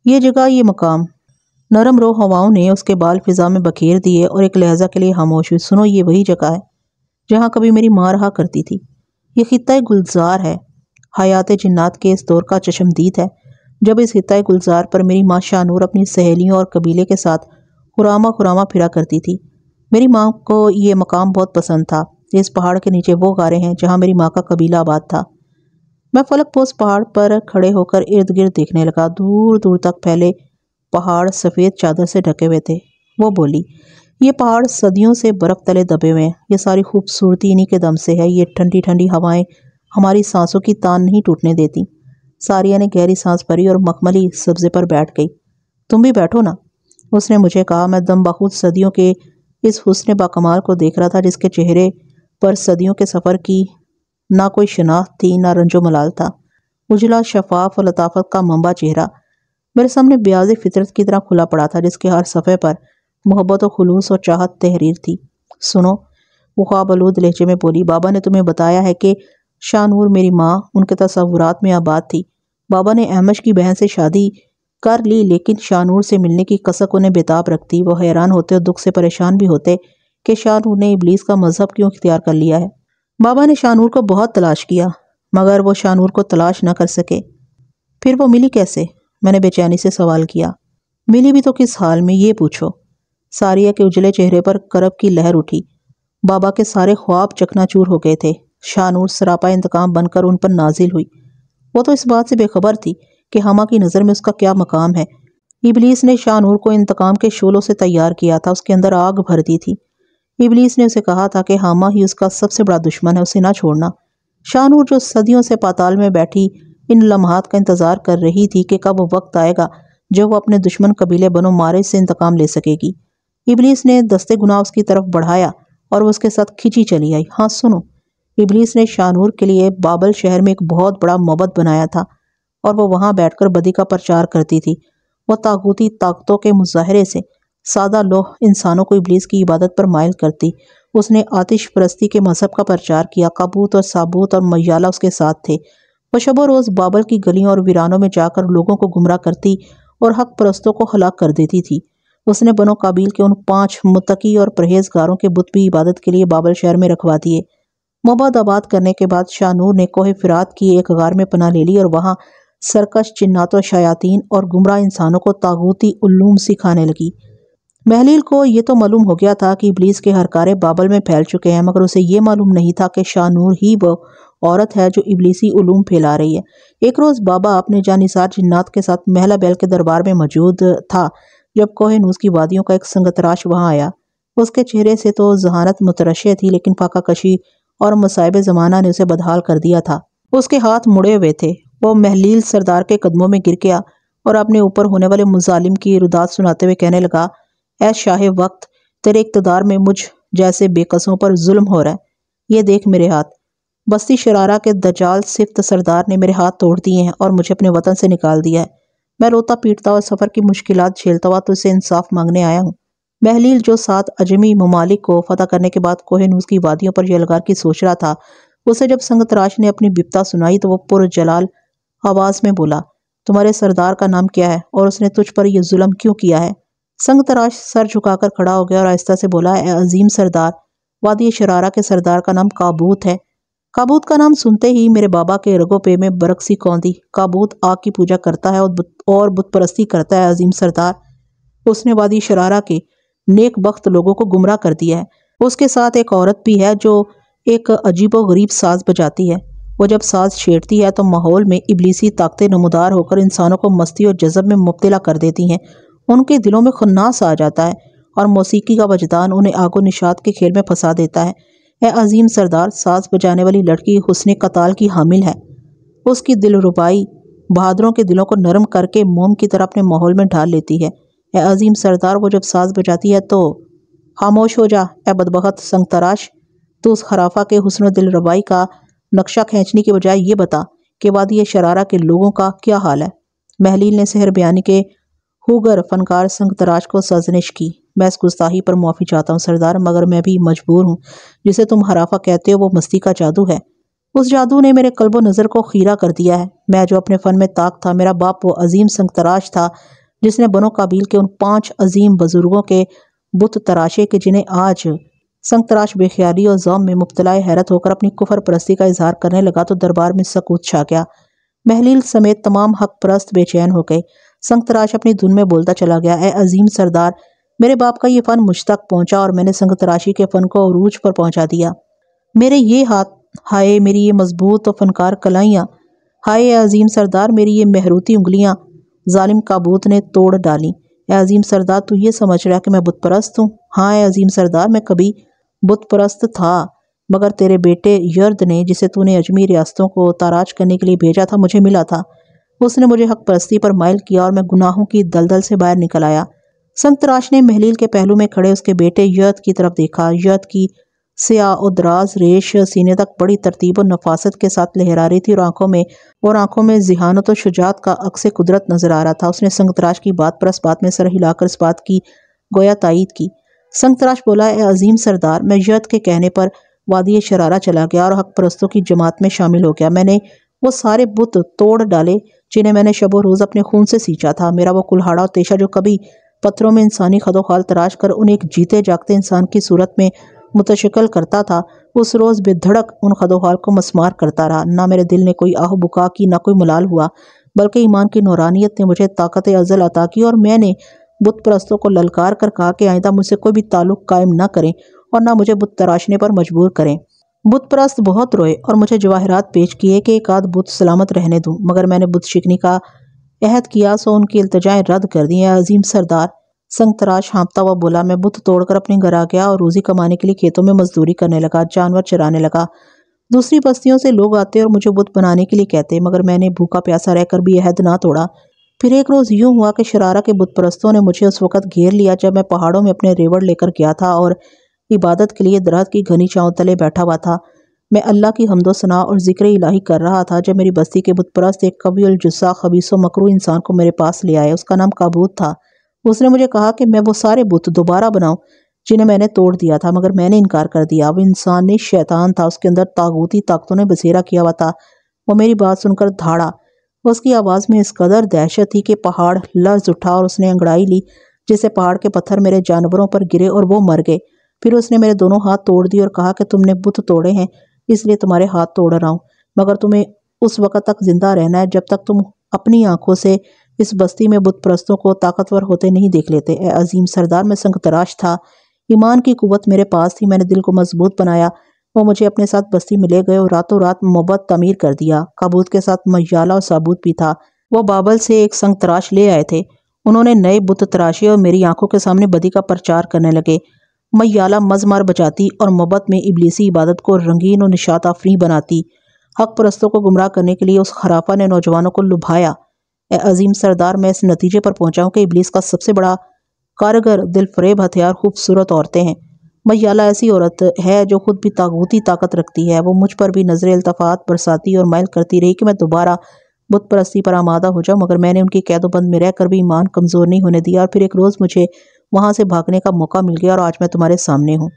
ये जगह ये मकाम नरम रो हवाओं ने उसके बाल फिजा में बखेर दिए और एक लहजा के लिए खामोश हुई सुनो ये वही जगह है जहाँ कभी मेरी माँ रहा करती थी ये खत्ता गुलजार है हयात जन्नात के इस दौर का चशमदीद है जब इस खत्ता गुलजार पर मेरी माँ शानूर अपनी सहेलियों और कबीले के साथ खुरामा खुरामा फिरा करती थी मेरी माँ को ये मकाम बहुत पसंद था इस पहाड़ के नीचे वो गारे हैं जहाँ मेरी माँ का कबीला आबाद था मैं फलकपोस पहाड़ पर खड़े होकर इर्द गिर्द देखने लगा दूर दूर तक फैले पहाड़ सफ़ेद चादर से ढके हुए थे वो बोली ये पहाड़ सदियों से बर्फ़ तले दबे हुए हैं ये सारी खूबसूरती इन्हीं के दम से है ये ठंडी ठंडी हवाएं हमारी सांसों की तान नहीं टूटने देती सारिया ने गहरी सांस भरी और मखमली सब्जे पर बैठ गई तुम भी बैठो ना उसने मुझे कहा मैं दम बहुत सदियों के इस हुस्न बाकमाल को देख रहा था जिसके चेहरे पर सदियों के सफ़र की ना कोई शनाख्त थी ना रंजो मलाल था उजला शफाफ और लताफत का मंबा चेहरा मेरे सामने ब्याज फितरत की तरह खुला पड़ा था जिसके हर सफ़े पर मोहब्बत और खलूस और चाहत तहरीर थी सुनो वो ख्वाब आलूद लहजे में बोली बाबा ने तुम्हें बताया है कि शाहनूर मेरी माँ उनके तस्वुरात में आबाद थी बाबा ने अहमश की बहन से शादी कर ली लेकिन शानूर से मिलने की कसक उन्हें बेताब रखती वो हैरान होते और दुख से परेशान भी होते कि शानूर ने इबलीस का मजहब क्यों इख्तियार कर लिया है बाबा ने शानूर को बहुत तलाश किया मगर वो शानूर को तलाश न कर सके फिर वो मिली कैसे मैंने बेचैनी से सवाल किया मिली भी तो किस हाल में ये पूछो सारिया के उजले चेहरे पर करब की लहर उठी बाबा के सारे ख्वाब चकनाचूर हो गए थे शानूर सरापा इंतकाम बनकर उन पर नाजिल हुई वो तो इस बात से बेखबर थी कि हमा की नज़र में उसका क्या मकाम है इबलीस ने शाहनूर को इंतकाम के शोलों से तैयार किया था उसके अंदर आग भर दी थी इबलीस ने उसे कहा था कि हामा ही उसका सबसे बड़ा दुश्मन है उसे ना छोड़ना शाहनूर जो सदियों से पाताल में बैठी इन लम्हात का इंतज़ार कर रही थी कि कब वक्त आएगा जब वो अपने दुश्मन कबीले बनो मारे से इंतकाम ले सकेगी इबलीस ने दस्ते गुनाह उसकी तरफ बढ़ाया और वो उसके साथ खिंची चली आई हाँ सुनो इबलीस ने शाहनूर के लिए बाबल शहर में एक बहुत बड़ा मबद बनाया था और वो वहाँ बैठकर बदी का प्रचार करती थी वह ताकूती ताकतों के मुजाहरे से सादा लोह इंसानों को इबलीस की इबादत पर मायल करती उसने आतिश परस्ती के मजहब का प्रचार किया कबूत और साबूत और मयाला उसके साथ थे वह शब रोज़ बाबल की गलियों और वीरानों में जाकर लोगों को गुमराह करती और हक परस्तों को हलाक कर देती थी उसने बनो काबिल के उन पाँच मुतकी और परहेजगारों के बुत भी इबादत के लिए बाबल शहर में रखवा दिए मुबाद आबाद करने के बाद शाहनूर ने कोहे फिरात की एक गार में पनाह ले ली और वहाँ सरकश जिन्नात शयातीन और गुमराह इंसानों को तागूती उलूम सिखाने लगी महलील को यह तो मालूम हो गया था कि इबलीस के हरकारे बाबल में फैल चुके हैं मगर उसे ये मालूम नहीं था कि शाहनूर ही वो औरत है जो इबलीसी उलूम फैला रही है एक रोज़ बाबा अपने जानिसार जिन्नात के साथ महला बैल के दरबार में मौजूद था जब कोहनूस की वादियों का एक संगतराश वहाँ आया उसके चेहरे से तो जहानत मुतरशे थी लेकिन फाका कशी और मसायब ज़माना ने उसे बदहाल कर दिया था उसके हाथ मुड़े हुए थे वो महलील सरदार के कदमों में गिर गया और अपने ऊपर होने वाले मुजालिम की रुदात सुनाते हुए कहने लगा ऐ शाह वक्त तेरे इकतदार में मुझ जैसे बेकसों पर जुल्म हो रहा है ये देख मेरे हाथ बस्ती शरारा के दजाल सिफ्त सरदार ने मेरे हाथ तोड़ दिए हैं और मुझे अपने वतन से निकाल दिया है मैं रोता पीटता और सफ़र की मुश्किल झेलता हुआ तो इसे इंसाफ मांगने आया हूँ महलील जो सात अजमी ममालिक को फतह करने के बाद कोहनूज की वादियों पर यलगार की सोच रहा था उसे जब संगतराज ने अपनी बिपता सुनाई तो वह पुर जलाल आवाज में बोला तुम्हारे सरदार का नाम क्या है और उसने तुझ पर यह जुल्म क्यों किया है संग तराश सर झुकाकर खड़ा हो गया और आहिस्ता से बोला ए अजीम सरदार वादी शरारा के सरदार का नाम काबूत है काबूत का नाम सुनते ही मेरे बाबा के रगो पे में बरकसी कौंदी काबूत आग की पूजा करता है और बुतपरस्ती और बुत परस्ती करता है अजीम सरदार उसने वादी शरारा के नेक वक्त लोगों को गुमराह कर दिया है उसके साथ एक औरत भी है जो एक अजीबो गरीब साज बजाती है वो जब सांस छेड़ती है तो माहौल में इबलीसी ताकतें नमदार होकर इंसानों को मस्ती और जज्ब में मुबतला कर देती हैं उनके दिलों में खुन्नास आ जाता है और मौसीकी का वजदान उन्हें आगो निशात के खेल में फंसा देता है ए अजीम सरदार सांस बजाने वाली लड़की हुसन कताल की हामिल है उसकी दिल रुबाई बहादुरों के दिलों को नरम करके मोम की तरह अपने माहौल में ढाल लेती है ए अजीम सरदार वो जब सांस बजाती है तो खामोश हो जा ए बदबहत संग तराश तो उस खराफा के हसन दिल रबाई का नक्शा खींचने के बजाय ये बता कि वादी शरारा के लोगों का क्या हाल है महलील ने सहर बयानी के हुगर फनकार संग तराज को सजनिश की मैं इस गुस्ताही पर मुआफ़ी चाहता हूँ सरदार मगर मैं भी मजबूर हूँ जिसे तुम हराफा कहते हो वो मस्ती का जादू है उस जादू ने मेरे कल्बो नज़र को खीरा कर दिया है मैं जो अपने फ़न में ताक था मेरा बाप वो अजीम संग तराश था जिसने बनो काबिल के उन पांच अजीम बुज़ुर्गों के बुत तराशे के जिन्हें आज संग तराश बेख्याली और जौम में मुबतला हैरत होकर अपनी कुफर परस्ती का इजहार करने लगा तो दरबार में सकूत छा गया महलील समेत तमाम हक परस्त बेचैन हो गए संग तराश अपनी धुन में बोलता चला गया ए अजीम सरदार मेरे बाप का ये फ़न मुझ तक पहुँचा और मैंने संग तराशी के फ़न को अरूज पर पहुँचा दिया मेरे ये हाथ हाय मेरी ये मजबूत और फनकार कलाइयाँ हाय अजीम सरदार मेरी ये महरूती उंगलियाँ जालिम काबूत ने तोड़ डाली ए अजीम सरदार तू ये समझ रहा कि मैं बुतपरस्त हूँ हाँ ए अजीम सरदार मैं कभी बुत परस्त था मगर तेरे बेटे यर्द ने जिसे तूने अजमी रियासतों को ताराज करने के लिए भेजा था मुझे मिला था उसने मुझे हक परस्ती पर मायल किया और मैं गुनाहों की दलदल से बाहर निकल आया संतराज ने महलील के पहलू में खड़े उसके बेटे यर्द की तरफ देखा यर्द की उदराज रेश सीने तक बड़ी तरतीब और नफासत के साथ लहरा रही थी और आंखों में और आंखों में जहानत और शुजात का अक्स कुदरत नजर आ रहा था उसने संगतराज की बात पर इस बात में सर हिलाकर इस बात की गोया तायद की संतराज बोला अजीम सरदार मैं यद के कहने पर वादी शरारा चला गया और हक परस्तों की जमात में शामिल हो गया मैंने वो सारे बुत तोड़ डाले जिन्हें मैंने शबो रोज़ अपने खून से सींचा था मेरा वो कुल्हाड़ा और तेशा जो कभी पत्थरों में इंसानी खदोखाल तराश कर उन्हें एक जीते जागते इंसान की सूरत में मुतशकल करता था उस रोज़ बेधड़क उन खदोखाल को मसमार करता रहा ना मेरे दिल ने कोई आह बुका की ना कोई मलाल हुआ बल्कि ईमान की नौरानियत ने मुझे ताकत अजल अता की और मैंने बुत परस्तों को ललकार कर कहा कि आइंदा मुझसे कोई भी ताल्लुक कायम ना करें और ना मुझे बुत तराशने पर मजबूर करें बुत परस्त बहुत रोए और मुझे जवाहरात पेश किए कि एक आध बुत सलामत रहने दूँ मगर मैंने बुत शिकनी का अहद किया सो उनकी अल्तजाएँ रद्द कर दी अजीम सरदार संग तराश हाँपता हुआ बोला मैं बुत तोड़कर अपने घर आ गया और रोज़ी कमाने के लिए खेतों में मजदूरी करने लगा जानवर चराने लगा दूसरी बस्तियों से लोग आते और मुझे बुत बनाने के लिए कहते मगर मैंने भूखा प्यासा रहकर भी अहद ना तोड़ा फिर एक रोज़ यूँ हुआ कि शरारा के बुतप्रस्तों ने मुझे उस वक़्त घेर लिया जब मैं पहाड़ों में अपने रेवड़ लेकर गया था और इबादत के लिए दरख्त की घनी चाँव तले बैठा हुआ था मैं अल्लाह की हमदोसना और जिक्र इलाही कर रहा था जब मेरी बस्ती के बुतप्रस्त एक कबीजुस्सा खबीस व मकरू इंसान को मेरे पास ले आए उसका नाम काबूत था उसने मुझे कहा कि मैं वो सारे बुत दोबारा बनाऊँ जिन्हें मैंने तोड़ दिया था मगर मैंने इनकार कर दिया वो इंसान ने शैतान था उसके अंदर तागूती ताकतों ने बसेरा किया हुआ था वो मेरी बात सुनकर धाड़ा उसकी आवाज़ में इस कदर दहशत थी कि पहाड़ लर्ज उठा और उसने अंगड़ाई ली जिससे पहाड़ के पत्थर मेरे जानवरों पर गिरे और वो मर गए फिर उसने मेरे दोनों हाथ तोड़ दिए और कहा कि तुमने बुत तोड़े हैं इसलिए तुम्हारे हाथ तोड़ रहा हूँ मगर तुम्हें उस वक़्त तक ज़िंदा रहना है जब तक तुम अपनी आंखों से इस बस्ती में बुत प्रस्तों को ताकतवर होते नहीं देख लेते अजीम सरदार में संग तराश था ईमान की कुवत मेरे पास थी मैंने दिल को मजबूत बनाया वो मुझे अपने साथ बस्ती में ले गए और रातों रात मोहब्बत तमीर कर दिया काबूत के साथ मयाला और साबूत भी था वो बाबल से एक संग तराश ले आए थे उन्होंने नए बुत तराशे और मेरी आंखों के सामने बदी का प्रचार करने लगे मयाला मजमार बचाती और मोहब्बत में इबलीसी इबादत को रंगीन और निशात आफरी बनाती हक परस्तों को गुमराह करने के लिए उस खराफा ने नौजवानों को लुभाया ए अजीम सरदार मैं इस नतीजे पर पहुंचा कि इबलीस का सबसे बड़ा कारगर दिलफरेब हथियार खूबसूरत औरतें हैं मैयाला ऐसी औरत है जो खुद भी तागूती ताकत रखती है वो मुझ पर भी नजर अल्तफात बरसाती और मायल करती रही कि मैं दोबारा बुत परस्ती पर आमादा हो जाऊँ मगर मैंने उनकी कैदोबंद में रहकर भी ईमान कमज़ोर नहीं होने दिया और फिर एक रोज़ मुझे वहाँ से भागने का मौका मिल गया और आज मैं तुम्हारे सामने हूँ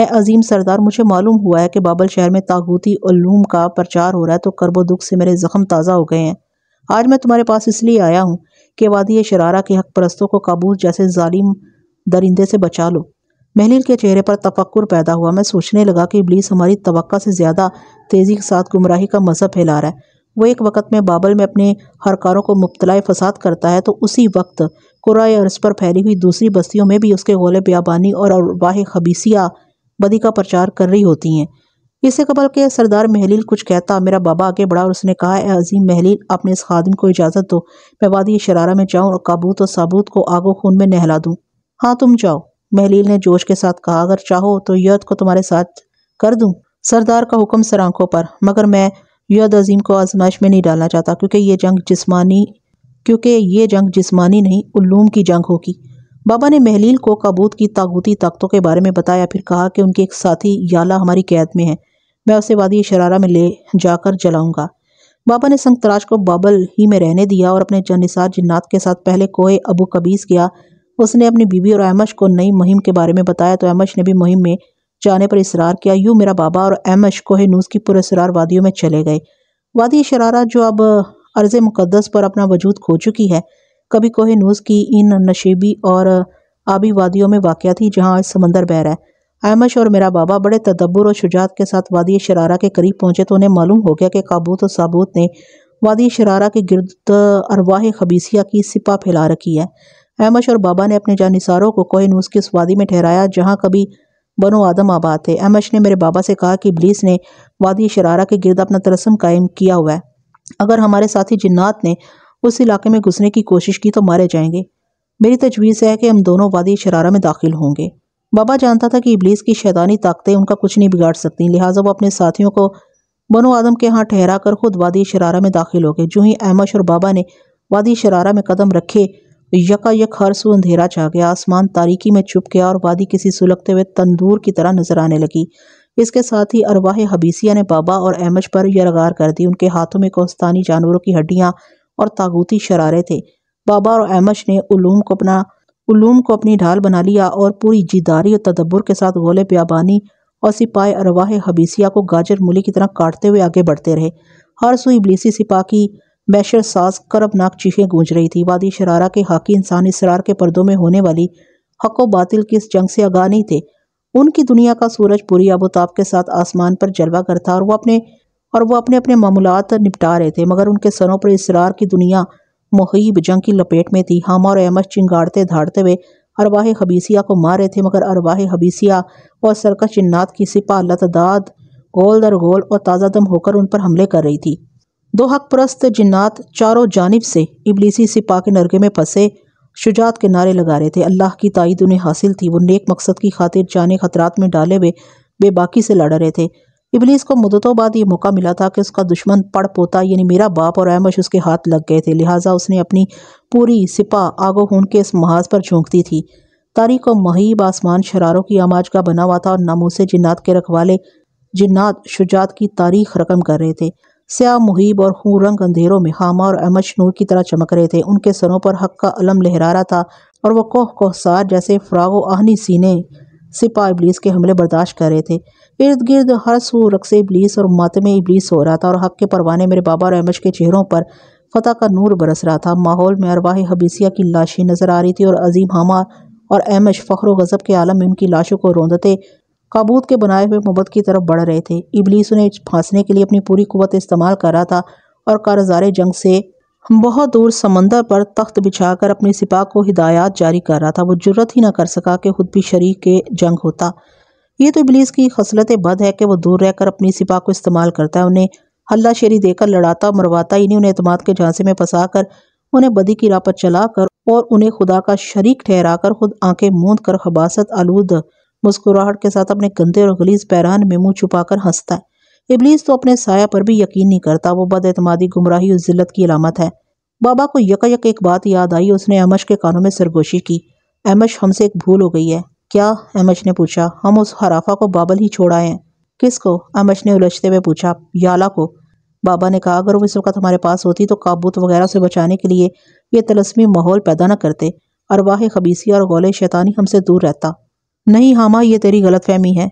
ए अजीम सरदार मुझे मालूम हुआ है कि बाबल शहर में तागूती उलूम का प्रचार हो रहा है तो करबो दुख से मेरे ज़ख्म ताज़ा हो गए हैं आज मैं तुम्हारे पास इसलिए आया हूँ कि वादी शरारा के हक परस्तों को काबूज जैसे जालिम दरिंदे से बचा लो महलिल के चेहरे पर तफक्कुर पैदा हुआ मैं सोचने लगा कि इबलीस हमारी तो से ज़्यादा तेज़ी के साथ गुमराही का मज़हब फैला रहा है वो एक वक्त में बाबल में अपने हरकारों को मुबतला फसाद करता है तो उसी वक्त कुरा अरस पर फैली हुई दूसरी बस्तियों में भी उसके गोले ब्याबानी और वाह खबीसिया बदी का प्रचार कर रही होती हैं इससे कबल के सरदार महलील कुछ कहता मेरा बाबा आगे बढ़ा और उसने कहा अजीम महलील अपने इस खादिम को इजाज़त दो मैं वादी शरारा में जाऊँ और काबूत और साबूत को आगो खून में नहला दूँ हाँ तुम जाओ महलील ने जोश के साथ कहा अगर चाहो तो यद को तुम्हारे साथ कर दूं सरदार का हुक्म आंखों पर मगर मैं यद अजीम को आजमाइश में नहीं डालना चाहता क्योंकि ये जंग जिस्मानी क्योंकि ये जंग जिस्मानी नहीं उलूम की जंग होगी बाबा ने महलील को काबूत की ताबूती ताकतों के बारे में बताया फिर कहा कि उनके एक साथी याला हमारी कैद में है मैं उसे वादी शरारा में ले जाकर जलाऊंगा बाबा ने संतराज को बाबल ही में रहने दिया और अपने जनसार जिन्नात के साथ पहले कोहे अबू कबीस गया उसने अपनी बीबी और अहमश को नई मुहिम के बारे में बताया तो अहमश ने भी मुहिम में जाने पर इसरार किया यूँ मेरा बाबा और अहमश कोहे नूस की पुरसरार वादियों में चले गए वादी शरारा जो अब अर्ज़ मुक़दस पर अपना वजूद खो चुकी है कभी कोहे नूस की इन नशेबी और आबी वादियों में वाक़ थी जहाँ आज समंदर बह रहा है अहमश और मेरा बाबा बड़े तदब्बर और शुजात के साथ वादी शरारा के करीब पहुँचे तो उन्हें मालूम हो गया कि काबूत और साबूत ने वादी शरारा के गिरद अरवाह खबीसिया की सिपा फैला रखी है अहमश और बाबा ने अपने जानिसारों को कोहनूस की वादी में ठहराया जहाँ कभी बनो आदम आबाद थे अहमश ने मेरे बाबा से कहा कि इबलीस ने वादी शरारा के गिरद अपना तरसम कायम किया हुआ है अगर हमारे साथी जिन्नात ने उस इलाके में घुसने की कोशिश की तो मारे जाएंगे मेरी तजवीज़ है कि हम दोनों वादी शरारा में दाखिल होंगे बाबा जानता था कि इबलीस की शैतानी ताकतें उनका कुछ नहीं बिगाड़ सकती लिहाजा वो अपने साथियों को बनो आदम के यहाँ ठहरा कर खुद वादी शरारा में दाखिल हो गए जूँ ही अहमश और बाबा ने वादी शरारा में कदम रखे यकायक हर सू अंधेरा छा गया आसमान तारीकी में छुप गया और वादी किसी सुलगते हुए तंदूर की तरह नजर आने लगी इसके साथ ही अरवाह हबीसिया ने बाबा और अहमज पर यरगार कर दी उनके हाथों में कोस्तानी जानवरों की हड्डियाँ और तागूती शरारे थे बाबा और अहमज ने उलूम को अपना उलूम को अपनी ढाल बना लिया और पूरी जीदारी और तदब्बर के साथ गोले प्याबानी और सिपाह अरवाह हबीसिया को गाजर मूली की तरह काटते हुए आगे बढ़ते रहे हर सुई इबलीसी सिपाही बैशर साज करबनाक चीखें गूंज रही थी वादी शरारा के हाकी इंसान इसरार के पर्दों में होने वाली हक बातिल की इस जंग से आगाह नहीं थे उनकी दुनिया का सूरज पूरी आबोताब के साथ आसमान पर जलवा करता और वह अपने और वो अपने अपने मामूलत निपटा रहे थे मगर उनके सरों पर इसरार की दुनिया मुहैब जंग की लपेट में थी हम और अहमद चिंगाड़ते धाड़ते हुए अरवाह हबीसिया को मार रहे थे मगर अरवाह हबीसिया और सरकश जिन्नात की सिपा लतदाद गोल दर गोल और ताज़ा दम होकर उन पर हमले कर रही थी दो हक परस्त जिन्नात चारों जानब से इबलीसी सिपा के नरगे में फंसे शुजात के नारे लगा रहे थे अल्लाह की तायद उन्हें हासिल थी वो नेक मकसद की खातिर जाने खतरात में डाले हुए बेबाकी से लड़ रहे थे इबलीस को मुद्दतों बाद ये मौका मिला था कि उसका दुश्मन पड़ पोता यानी मेरा बाप और अहमश उसके हाथ लग गए थे लिहाजा उसने अपनी पूरी सिपा आगो हून के इस महाज पर झोंकती थी तारीख और महीब आसमान शरारों की आमाज का बना हुआ था और नामोसे जिन्नात के रखवाले जिन्नात शुजात की तारीख रकम कर रहे थे स्याह मुहिब और खून रंग अंधेरों में खामा और अहमद नूर की तरह चमक रहे थे उनके सरों पर हक का अलम लहरा रहा था और वह कोह कोहसार जैसे फ्रागो आहनी सीने सिपा इब्लीस के हमले बर्दाश्त कर रहे थे इर्द गिर्द हर सू रक्स इब्लीस और मातम इब्लीस हो रहा था और हक के परवाने मेरे बाबा और अहमद के चेहरों पर फतह का नूर बरस रहा था माहौल में अरवाह हबीसिया की लाशें नजर आ रही थी और अजीम हामा और अहमद फ़ख्र गज़ब के आलम में उनकी लाशों को रोंदते काबूत के बनाए हुए मोहब्बत की तरफ बढ़ रहे थे इबलीस उन्हें फांसने के लिए अपनी पूरी कुत इस्तेमाल कर रहा था और कारजार जंग से बहुत दूर समंदर पर तख्त बिछाकर अपने सिपा को हिदायत जारी कर रहा था वो जरूरत ही ना कर सका कि खुद भी शरीक के जंग होता ये तो इबलीस की खसलत बद है कि वो दूर रहकर अपनी सिपा को इस्तेमाल करता है उन्हें हल्ला शेरी देकर लड़ाता मरवाता ही नहीं उन्हें अतमाद के झांसे में फंसा कर उन्हें बदी की राह पर चला कर और उन्हें खुदा का शरीक ठहरा कर खुद आंखें मूंद कर खबासत आलूद मुस्कुराहट के साथ अपने गंदे और गलीज पैरान में मुंह छुपाकर हंसता है इबलीस तो अपने साया पर भी यकीन नहीं करता वो बदअतमादी गुमराही और जिल्लत की अलामत है बाबा को यकायक एक बात याद आई उसने अहमश के कानों में सरगोशी की अहमश हमसे एक भूल हो गई है क्या अहमश ने पूछा हम उस हराफा को बाबल ही छोड़ आए हैं किसको अहमश ने उलझते हुए पूछा याला को बाबा ने कहा अगर वो इस वक्त हमारे पास होती तो काबूत वगैरह से बचाने के लिए ये तलस्मी माहौल पैदा न करते अरवाह खबीसी और गौले शैतानी हमसे दूर रहता नहीं हामा ये तेरी गलत फहमी है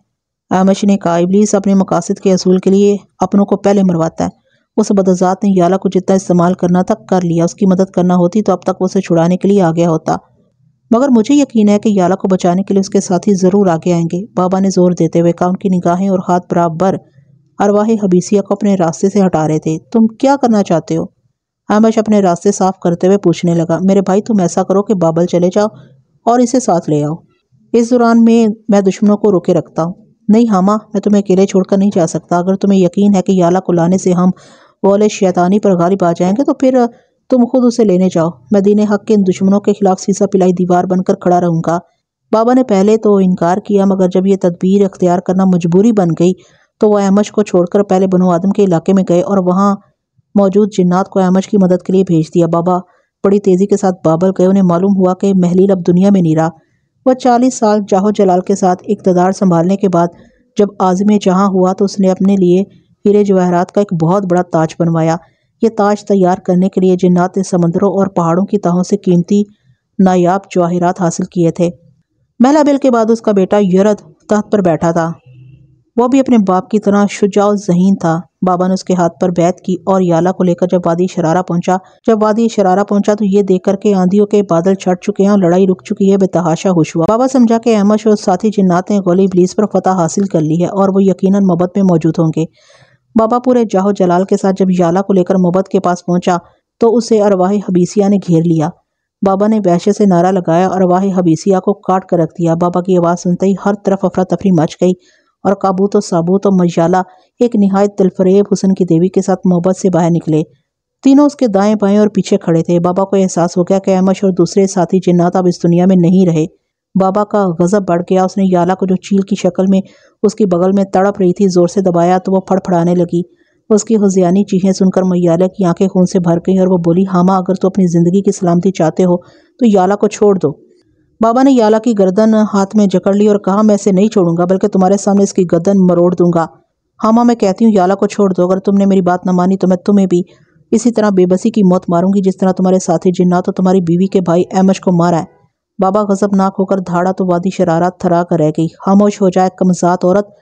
अहमश ने कहा इबलीस अपने मकासद के असूल के लिए अपनों को पहले मरवाता है उस बदजात ने याला को जितना इस्तेमाल करना था कर लिया उसकी मदद करना होती तो अब तक उसे छुड़ाने के लिए आ गया होता मगर मुझे यकीन है कि याला को बचाने के लिए उसके साथी ज़रूर आगे आएंगे बाबा ने जोर देते हुए कहा उनकी निगाहें और हाथ बराबर अरवाह हबीसिया को अपने रास्ते से हटा रहे थे तुम क्या करना चाहते हो अहमश अपने रास्ते साफ करते हुए पूछने लगा मेरे भाई तुम ऐसा करो कि बाबल चले जाओ और इसे साथ ले आओ इस दौरान मैं मैं दुश्मनों को रोके रखता हूँ नहीं हामा मैं तुम्हें अकेले छोड़कर नहीं जा सकता अगर तुम्हें यकीन है कि याला को लाने से हम वाले शैतानी पर गालिब आ जाएंगे तो फिर तुम खुद उसे लेने जाओ मैं दीन हक के इन दुश्मनों के खिलाफ सीसा पिलाई दीवार बनकर खड़ा रहूंगा बाबा ने पहले तो इनकार किया मगर जब यह तदबीर अख्तियार करना मजबूरी बन गई तो वह अहमश को छोड़कर पहले बनो आदम के इलाके में गए और वहाँ मौजूद जिन्नात को अहमश की मदद के लिए भेज दिया बाबा बड़ी तेज़ी के साथ बाबर गए उन्हें मालूम हुआ कि महलील अब दुनिया में नहीं रहा वह चालीस साल जाहो जलाल के साथ इकतदार संभालने के बाद जब आज़म जहाँ हुआ तो उसने अपने लिए हीरे जवाहरात का एक बहुत बड़ा ताज बनवाया ये ताज तैयार करने के लिए जिन्नात ने समंदरों और पहाड़ों की तहों से कीमती नायाब जवाहरात हासिल किए थे महिला बिल के बाद उसका बेटा यरद तहत पर बैठा था वह भी अपने बाप की तरह शुजा जहीन था बाबा ने उसके हाथ पर बैत की और याला को लेकर जब वादी शरारा पहुंचा जब वादी शरारा पहुंचा तो ये देख करके आंधियों के बादल छट चुके हैं और लड़ाई रुक चुकी है बेतहाशा हुश हुआ बाबा समझा के अहमद और साथी जिन्नात ने गोली ब्लीस पर फतह हासिल कर ली है और वो यकीन मबत में मौजूद होंगे बाबा पूरे जाहो जलाल के साथ जब याला को लेकर मबत के पास पहुंचा तो उसे अरवाह हबीसिया ने घेर लिया बाबा ने वैशे से नारा लगाया और वाह हबीसिया को काट कर रख दिया बाबा की आवाज़ सुनते ही हर तरफ अफरा तफरी मच गई और काबूत साबूत और मशाला एक नहायत दिलफरेब हुसन की देवी के साथ मोहब्बत से बाहर निकले तीनों उसके दाएं बाएं और पीछे खड़े थे बाबा को एहसास हो गया कि अहमश और दूसरे साथी जिन्नात अब इस दुनिया में नहीं रहे बाबा का गज़ब बढ़ गया उसने याला को जो चील की शक्ल में उसकी बगल में तड़प रही थी ज़ोर से दबाया तो वह फड़फड़ाने लगी उसकी हजियानी चीहें सुनकर मैयाला की आंखें खून से भर गईं और वो बोली हामा अगर तो अपनी ज़िंदगी की सलामती चाहते हो तो याला को छोड़ दो बाबा ने याला की गर्दन हाथ में जकड़ ली और कहा मैं इसे नहीं छोड़ूंगा बल्कि तुम्हारे सामने इसकी गर्दन मरोड़ दूंगा हाँ मैं कहती हूँ याला को छोड़ दो अगर तुमने मेरी बात न मानी तो मैं तुम्हें भी इसी तरह बेबसी की मौत मारूंगी जिस तरह तुम्हारे साथी जिन्ना तो तुम्हारी बीवी के भाई अहमश को मारा है बाबा गजबनाक होकर धाड़ा तो वादी शरारा थरा कर रह गई खामोश हो जाए कमजात औरत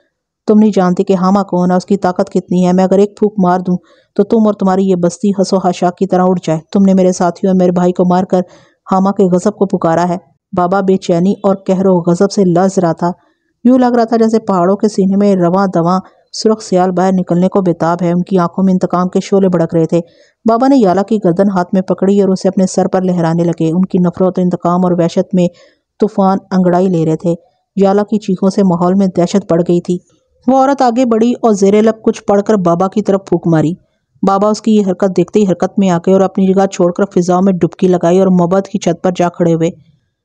तुम नहीं जानती कि हामा कौन है उसकी ताकत कितनी है मैं अगर एक फूक मार दूं तो तुम और तुम्हारी ये बस्ती हंसो हाशाक की तरह उड़ जाए तुमने मेरे साथियों और मेरे भाई को मारकर हामा के गजब को पुकारा है बाबा बेचैनी और कहरो गजब से लज रहा था यूं लग रहा था जैसे पहाड़ों के सीने में रवा दवा सुरख सियाल बाहर निकलने को बेताब है उनकी आंखों में इंतकाम के शोले भड़क रहे थे बाबा ने याला की गर्दन हाथ में पकड़ी और उसे अपने सर पर लहराने लगे उनकी नफरत इंतकाम और वहशत में तूफान अंगड़ाई ले रहे थे याला की चीखों से माहौल में दहशत बढ़ गई थी वो औरत आगे बढ़ी और जेरे लब कुछ पढ़कर बाबा की तरफ फूक मारी बाबा उसकी ये हरकत देखते ही हरकत में आ गए और अपनी जगह छोड़कर फिजाओं में डुबकी लगाई और मोहब्बत की छत पर जा खड़े हुए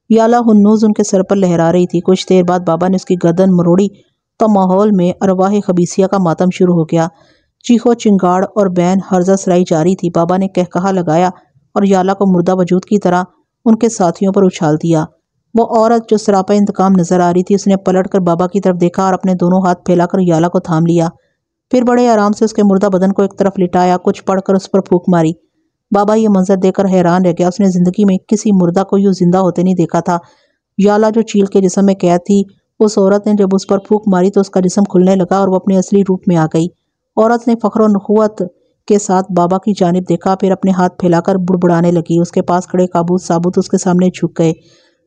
प्याला हन्नूज उनके सर पर लहरा रही थी कुछ देर बाद बाबा ने उसकी गर्दन मरोड़ी तो माहौल में अरवाह खबीसिया का मातम शुरू हो गया चीखो चिंगाड़ और बैन हर्जा सराई जारी थी बाबा ने कहकहा लगाया और याला को मुर्दा वजूद की तरह उनके साथियों पर उछाल दिया वो औरत जो सरापा इंतकाम नजर आ रही थी उसने पलट कर बाबा की तरफ देखा और अपने दोनों हाथ फैलाकर याला को थाम लिया फिर बड़े आराम से उसके मुर्दा बदन को एक तरफ लिटाया कुछ पढ़कर उस पर फूक मारी बाबा ये मंजर देखकर हैरान रह गया उसने ज़िंदगी में किसी मुर्दा को यूँ ज़िंदा होते नहीं देखा था याला जो चील के जिसम में कैद थी उस औरत ने जब उस पर फूक मारी तो उसका जिसम खुलने लगा और वो अपने असली रूप में आ गई औरत ने फ़ख्र नखुवत के साथ बाबा की जानब देखा फिर अपने हाथ फैलाकर बुड़बुड़ाने लगी उसके पास खड़े काबूत साबुत उसके सामने झुक गए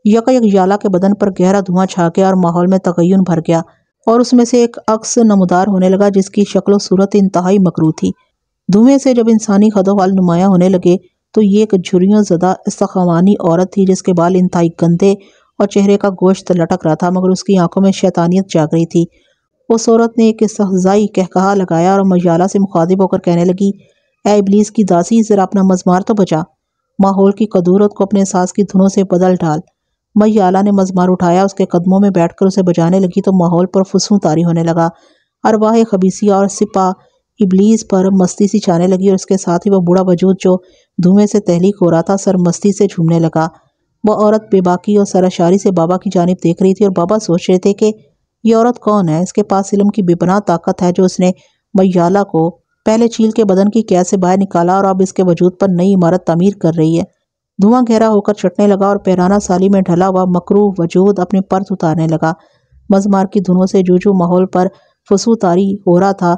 यकयक याला के बदन पर गहरा धुआं छा गया और माहौल में तगयन भर गया और उसमें से एक अक्स नमदार होने लगा जिसकी शक्ल सूरत इंतहाई मकरू थी धुएं से जब इंसानी वाल नुमाया होने लगे तो ये एक झुरियों ज़दा इस्तवानी औरत थी जिसके बाल इंतहाई गंदे और चेहरे का गोश्त लटक रहा था मगर उसकी आंखों में शैतानियत जाग रही थी उस औरत ने एक सहजाई कहकहा लगाया और मजाला से मुखातिब होकर कहने लगी ए इबलीस की दासी ज़रा अपना मजमार तो बचा माहौल की कदूरत को अपने सांस की धुनों से बदल डाल मैयाला ने मजमार उठाया उसके कदमों में बैठकर उसे बजाने लगी तो माहौल पर फुसू तारी होने लगा अरवाह खबीसिया और सिपा इबलीस पर मस्ती सी छाने लगी और इसके साथ ही वह बूढ़ा वजूद जो धुएं से तहलीक हो रहा था सर मस्ती से झूमने लगा वह औरत बेबाकी और सराशारी से बाबा की जानब देख रही थी और बाबा सोच रहे थे कि यह औरत कौन है इसके पास इलम की बेपनाह ताकत है जो उसने मैयाला को पहले चील के बदन की कैद से बाहर निकाला और अब इसके वजूद पर नई इमारत तमीर कर रही है धुआं गहरा होकर छटने लगा और पैराना साली में ढला हुआ मकरू वजूद अपने पर्थ उतारने लगा मजमार की धुनों से जूझू माहौल पर फसूतारी हो रहा था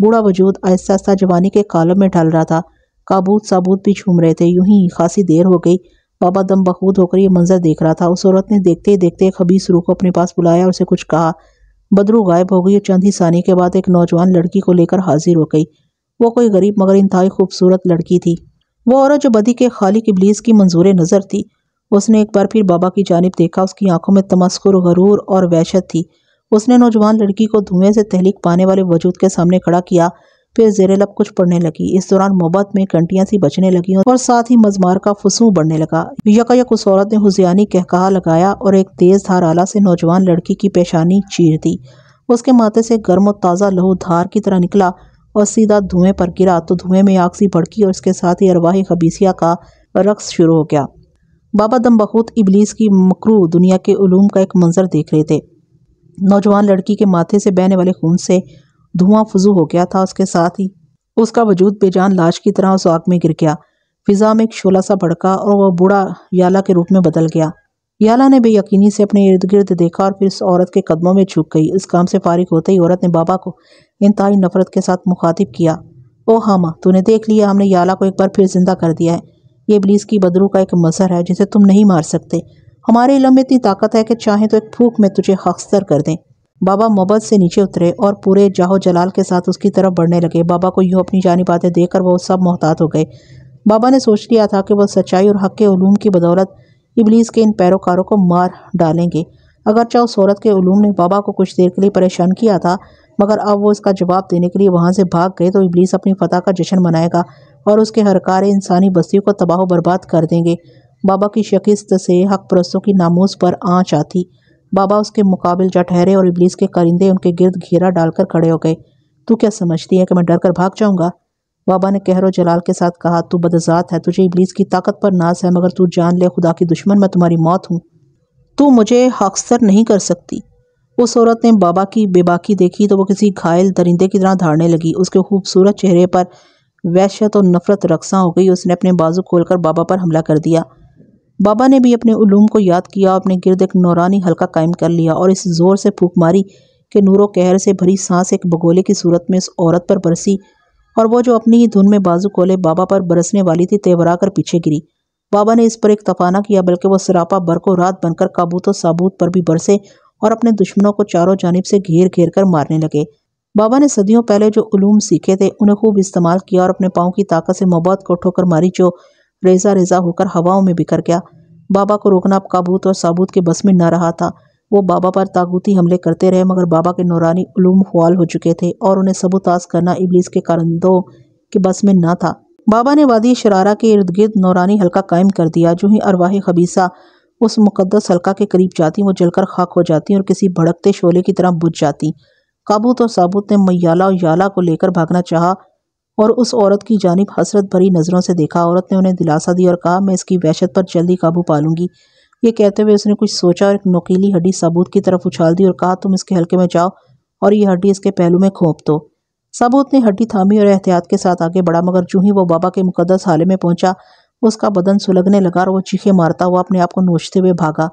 बूढ़ा वजूद आहिस्ता आहिस्ता जवानी के कालम में ढल रहा था काबूत साबूत भी झूम रहे थे यूं ही खासी देर हो गई बाबा दम बखूद होकर यह मंजर देख रहा था उस औरत ने देखते ही देखते एक हबीस रूह को अपने पास बुलाया और उसे कुछ कहा बदरू गायब हो गई और चंद ही सानी के बाद एक नौजवान लड़की को लेकर हाजिर हो गई वो कोई गरीब मगर इंतहाई खूबसूरत लड़की थी वो औरत जो बदी के खाली किबलीस की मंजूर नज़र थी उसने एक बार फिर बाबा की जानब देखा उसकी आंखों में तमस्कुर गरूर और वहशत थी उसने नौजवान लड़की को धुएं से तहलीक पाने वाले वजूद के सामने खड़ा किया फिर जेरे लब कुछ पढ़ने लगी इस दौरान मोहब्बत में कंटियां सी बचने लगी और साथ ही मजमार का फसू बढ़ने लगा यकायक उस औरत ने हुजियानी कहकहा लगाया और एक तेज धार आला से नौजवान लड़की की पेशानी चीर दी उसके माथे से गर्म और ताज़ा लहू धार की तरह निकला और सीधा धुएं पर गिरा तो धुएं में आग सी भड़की और इसके साथ ही अरवाही खबीसिया का रक्स शुरू हो गया बाबा दम बहुत इबलीस की मकरू दुनिया के उलूम का एक मंजर देख रहे थे नौजवान लड़की के माथे से बहने वाले खून से धुआं फजू हो गया था उसके साथ ही उसका वजूद बेजान लाश की तरह उस आग में गिर गया फिजा में एक शोला सा भड़का और वह बूढ़ा याला के रूप में बदल गया याला ने बेयकीनी से अपने इर्द गिर्द देखा और फिर उस औरत के कदमों में छुक गई इस काम से फारिग होते ही औरत ने बाबा को इंतहाई नफरत के साथ मुखातिब किया ओ हामा तूने देख लिया हमने याला को एक बार फिर जिंदा कर दिया है ये इबलीस की बदरू का एक मसर है जिसे तुम नहीं मार सकते हमारे इलम में इतनी ताकत है कि चाहें तो एक फूक में तुझे हकस्तर कर दें बाबा मोहब्बत से नीचे उतरे और पूरे जाहो जलाल के साथ उसकी तरफ बढ़ने लगे बाबा को यूँ अपनी जानी बातें कर वह सब मोहतात हो गए बाबा ने सोच लिया था कि वह सच्चाई और हक के ूम की बदौलत इबलीस के इन पैरोकारों को मार डालेंगे अगरचा उस औरत के ूम ने बाबा को कुछ देर के लिए परेशान किया था मगर अब वो इसका जवाब देने के लिए वहाँ से भाग गए तो इबलीस अपनी फतह का जश्न मनाएगा और उसके हरकार इंसानी बस्ती को तबाह बर्बाद कर देंगे बाबा की शिकस्त से हक परस्तों की नामोज पर आँच आती बाबा उसके मुकाबिल जा ठहरे और इबलीस के करिंदे उनके गिर्द घेरा डालकर खड़े हो गए तू क्या समझती है कि मैं डर कर भाग जाऊंगा बाबा ने कहरो जलाल के साथ कहा तू बदजात है तुझे इबलीस की ताकत पर नाश है मगर तू जान ले खुदा की दुश्मन मैं तुम्हारी मौत हूँ तू मुझे हकसर नहीं कर सकती उस औरत ने बाबा की बेबाकी देखी तो वो किसी घायल दरिंदे की तरह धाड़ने लगी उसके खूबसूरत चेहरे पर वहशत और नफरत रकसा हो गई उसने अपने बाजू खोलकर बाबा पर हमला कर दिया बाबा ने भी अपने उलूम को याद किया अपने गिरद एक नौरानी हल्का कायम कर लिया और इस ज़ोर से फूक मारी कि नूर कहर से भरी सांस एक बगोले की सूरत में इस औरत पर बरसी और वो जो अपनी ही धुन में बाजू कोले बाबा पर बरसने वाली थी तेवरा कर पीछे गिरी बाबा ने इस पर एक तफाना किया बल्कि वो सरापा बरको रात बनकर काबूत साबूत पर भी बरसे और अपने दुश्मनों को चारों जानब से घेर घेर कर मारने लगे बाबा ने सदियों पहले जो उलूम सीखे थे उन्हें खूब इस्तेमाल किया और अपने पाँव की ताकत से मौत को ठोकर मारी जो रेजा रेजा होकर हवाओं में बिखर गया बाबा को रोकना काबूत और साबूत के बस में न रहा था वो बाबा पर ताकूती हमले करते रहे मगर बाबा के नौरानी उलूम फुआल हो चुके थे और उन्हें सबोताज करना इबलीस के कारंदों के बस में न था बाबा ने वादी शरारा के इर्द गिर्द नौरानी हल्का कायम कर दिया जो ही अरवाह खबीसा उस मुकदस हल्का के करीब जाती वो जलकर खाक हो जाती और किसी भड़कते शोले की तरह बुझ जाती काबूत और साबूत ने मैयाला और याला को लेकर भागना चाहा और उस औरत की जानब हसरत भरी नज़रों से देखा औरत ने उन्हें दिलासा दिया और कहा मैं इसकी वहशत पर जल्दी काबू पा लूँगी ये कहते हुए उसने कुछ सोचा और एक नोकीली हड्डी सबूत की तरफ उछाल दी और कहा तुम इसके हल्के में जाओ और ये हड्डी इसके पहलू में खोप दो सबूत ने हड्डी थामी और एहतियात के साथ आगे बढ़ा मगर जूँ ही वो बाबा के मुकदस हाले में पहुंचा उसका बदन सुलगने लगा और वो चीखे मारता हुआ अपने आप को नोचते हुए भागा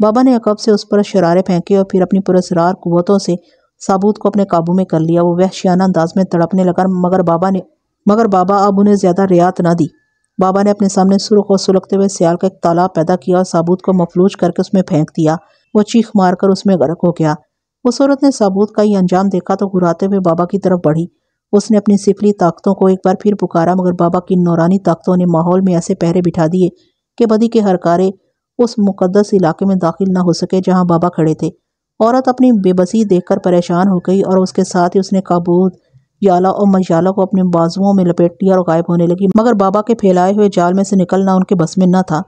बाबा ने अकब से उस पर शरारे फेंके और फिर अपनी पुरस्रार कुतों से साबूत को अपने काबू में कर लिया वो वहशियाना अंदाज में तड़पने लगा मगर बाबा ने मगर बाबा अब उन्हें ज़्यादा रियात ना दी बाबा ने अपने सामने सुरख और सुलगते हुए सियाल का एक तालाब पैदा किया और साबूत को मफलूज करके उसमें फेंक दिया वो चीख मार कर उसमें गर्क हो गया उस औरत ने साबूत का ये अंजाम देखा तो घुराते हुए बाबा की तरफ बढ़ी उसने अपनी सिफली ताकतों को एक बार फिर पुकारा मगर बाबा की नौरानी ताकतों ने माहौल में ऐसे पहरे बिठा दिए कि बदी के हरकारे उस मुकदस इलाके में दाखिल न हो सके जहाँ बाबा खड़े थे औरत अपनी बेबसी देखकर परेशान हो गई और उसके साथ ही उसने काबूत याला और मशाला को अपने बाजुओं में लपेट लिया और गायब होने लगी मगर बाबा के फैलाए हुए जाल में से निकलना उनके बस में न था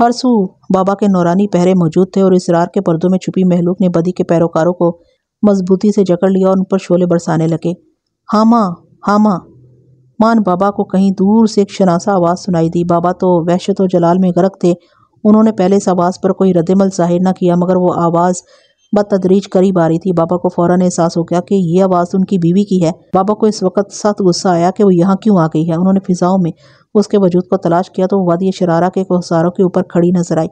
हर सू बाबा के नौरानी पहरे मौजूद थे और इसरार के पर्दों में छुपी महलूक ने बदी के पैरोकारों को मजबूती से जकड़ लिया और उन पर शोले बरसाने लगे हाँ माँ हाँ माँ मान बाबा को कहीं दूर से एक शनासा आवाज़ सुनाई दी बाबा तो वहशत और जलाल में गरक थे उन्होंने पहले इस आवाज़ पर कोई रद्दमल जाहिर न किया मगर वो आवाज़ बदतदरीज करीब आ रही थी बाबा को फौरन एहसास हो गया कि यह आवाज़ उनकी बीवी की है बाबा को इस वक्त सख्त गुस्सा आया कि वो यहाँ क्यों आ गई है उन्होंने फिजाओं में उसके वजूद को तलाश किया तो वादी शरारा के कोसारों के ऊपर खड़ी नजर आई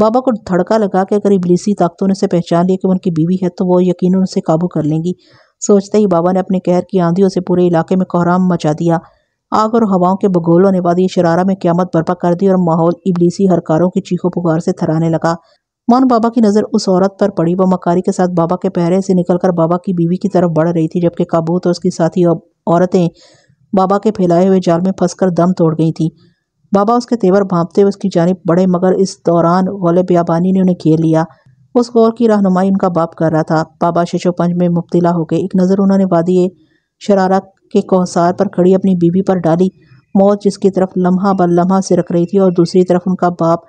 बाबा को धड़का लगा के अगर इबलीसी ताकतों ने उसे पहचान लिया कि उनकी बीवी है तो वो यकीन उसे काबू कर लेंगी सोचते ही बाबा ने अपने कहर की आंधियों से पूरे इलाके में कोहराम मचा दिया आग और हवाओं के बगोलों ने वादी शरारा में क्यामत बर्पा कर दी और माहौल इबलीसी हरकारों की चीखों पुकार से थराने लगा मानो बाबा की नज़र उस औरत पर पड़ी वह मकारी के साथ बाबा के पहरे से निकलकर बाबा की बीवी की तरफ बढ़ रही थी जबकि काबूत और उसकी साथी औरतें बाबा के फैलाए हुए जाल में फंसकर दम तोड़ गई थीं बाबा उसके तेवर भांपते हुए उसकी जानब बढ़े मगर इस दौरान गौले बयाबानी ने उन्हें घेर लिया उस गौर की रहनुमाई उनका बाप कर रहा था बाबा शशोपंज में मुब्तला हो गए एक नज़र उन्होंने वादी शरारा के कोहसार पर खड़ी अपनी बीवी पर डाली मौत जिसकी तरफ लम्हा बर लम्हा से रख रही थी और दूसरी तरफ उनका बाप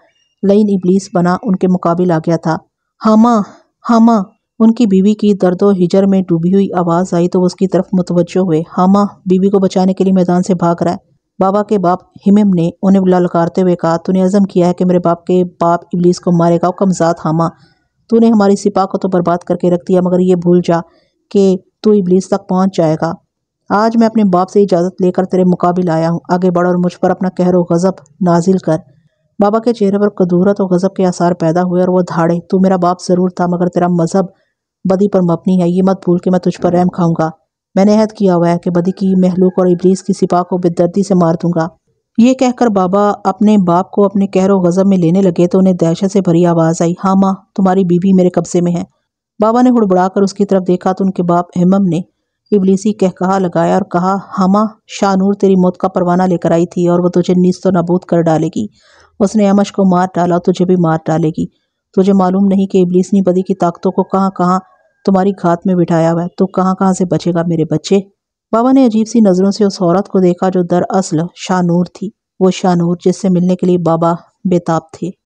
लईन इबलीस बना उनके मुकाबिल आ गया था हामा हामा उनकी बीवी की दर्द और हिजर में डूबी हुई आवाज़ आई तो उसकी तरफ मुतवजो हुए हामा बीवी को बचाने के लिए मैदान से भाग रहा है बाबा के बाप हिमम ने उन्हें ललकारते हुए कहा तूने अज़म किया है कि मेरे बाप के बाप इबलीस को मारेगा कमजात हामा तूने हमारी सिपा को तो बर्बाद करके रख दिया मगर ये भूल जा कि तू इबलीस तक पहुंच जाएगा आज मैं अपने बाप से इजाज़त लेकर तेरे मुकाबिल आया हूँ आगे बढ़ और मुझ पर अपना कहर गज़ब नाजिल कर बाबा के चेहरे पर कदूरत और गज़ब के आसार पैदा हुए और वह धाड़े तू मेरा बाप ज़रूर था मगर तेरा मज़हब बदी पर मबनी है ये मत भूल के मैं तुझ पर रहम खाऊंगा मैंने अहद किया हुआ है कि बदी की महलूक और इबलीस की सिपा को बेदर्दी से मार दूंगा ये कहकर बाबा अपने बाप को अपने कहर गज़ब में लेने लगे तो उन्हें दहशत से भरी आवाज़ आई हाँ माँ तुम्हारी बीबी मेरे कब्जे में है बाबा ने कर उसकी तरफ देखा तो उनके बाप हेमम ने इबलीसी कह कहा लगाया और कहा हाँ शाह शाहनूर तेरी मौत का परवाना लेकर आई थी और वह तुझे नीस्त तो नबूद कर डालेगी उसने अमश को मार डाला तुझे भी मार डालेगी तुझे मालूम नहीं कि इबलीस ने बदी की ताकतों को कहाँ कहाँ तुम्हारी घात में बिठाया हुआ है तो कहाँ कहाँ से बचेगा मेरे बच्चे बाबा ने अजीब सी नज़रों से उस औरत को देखा जो दरअसल शाहनूर थी वो शाहनूर जिससे मिलने के लिए बाबा बेताब थे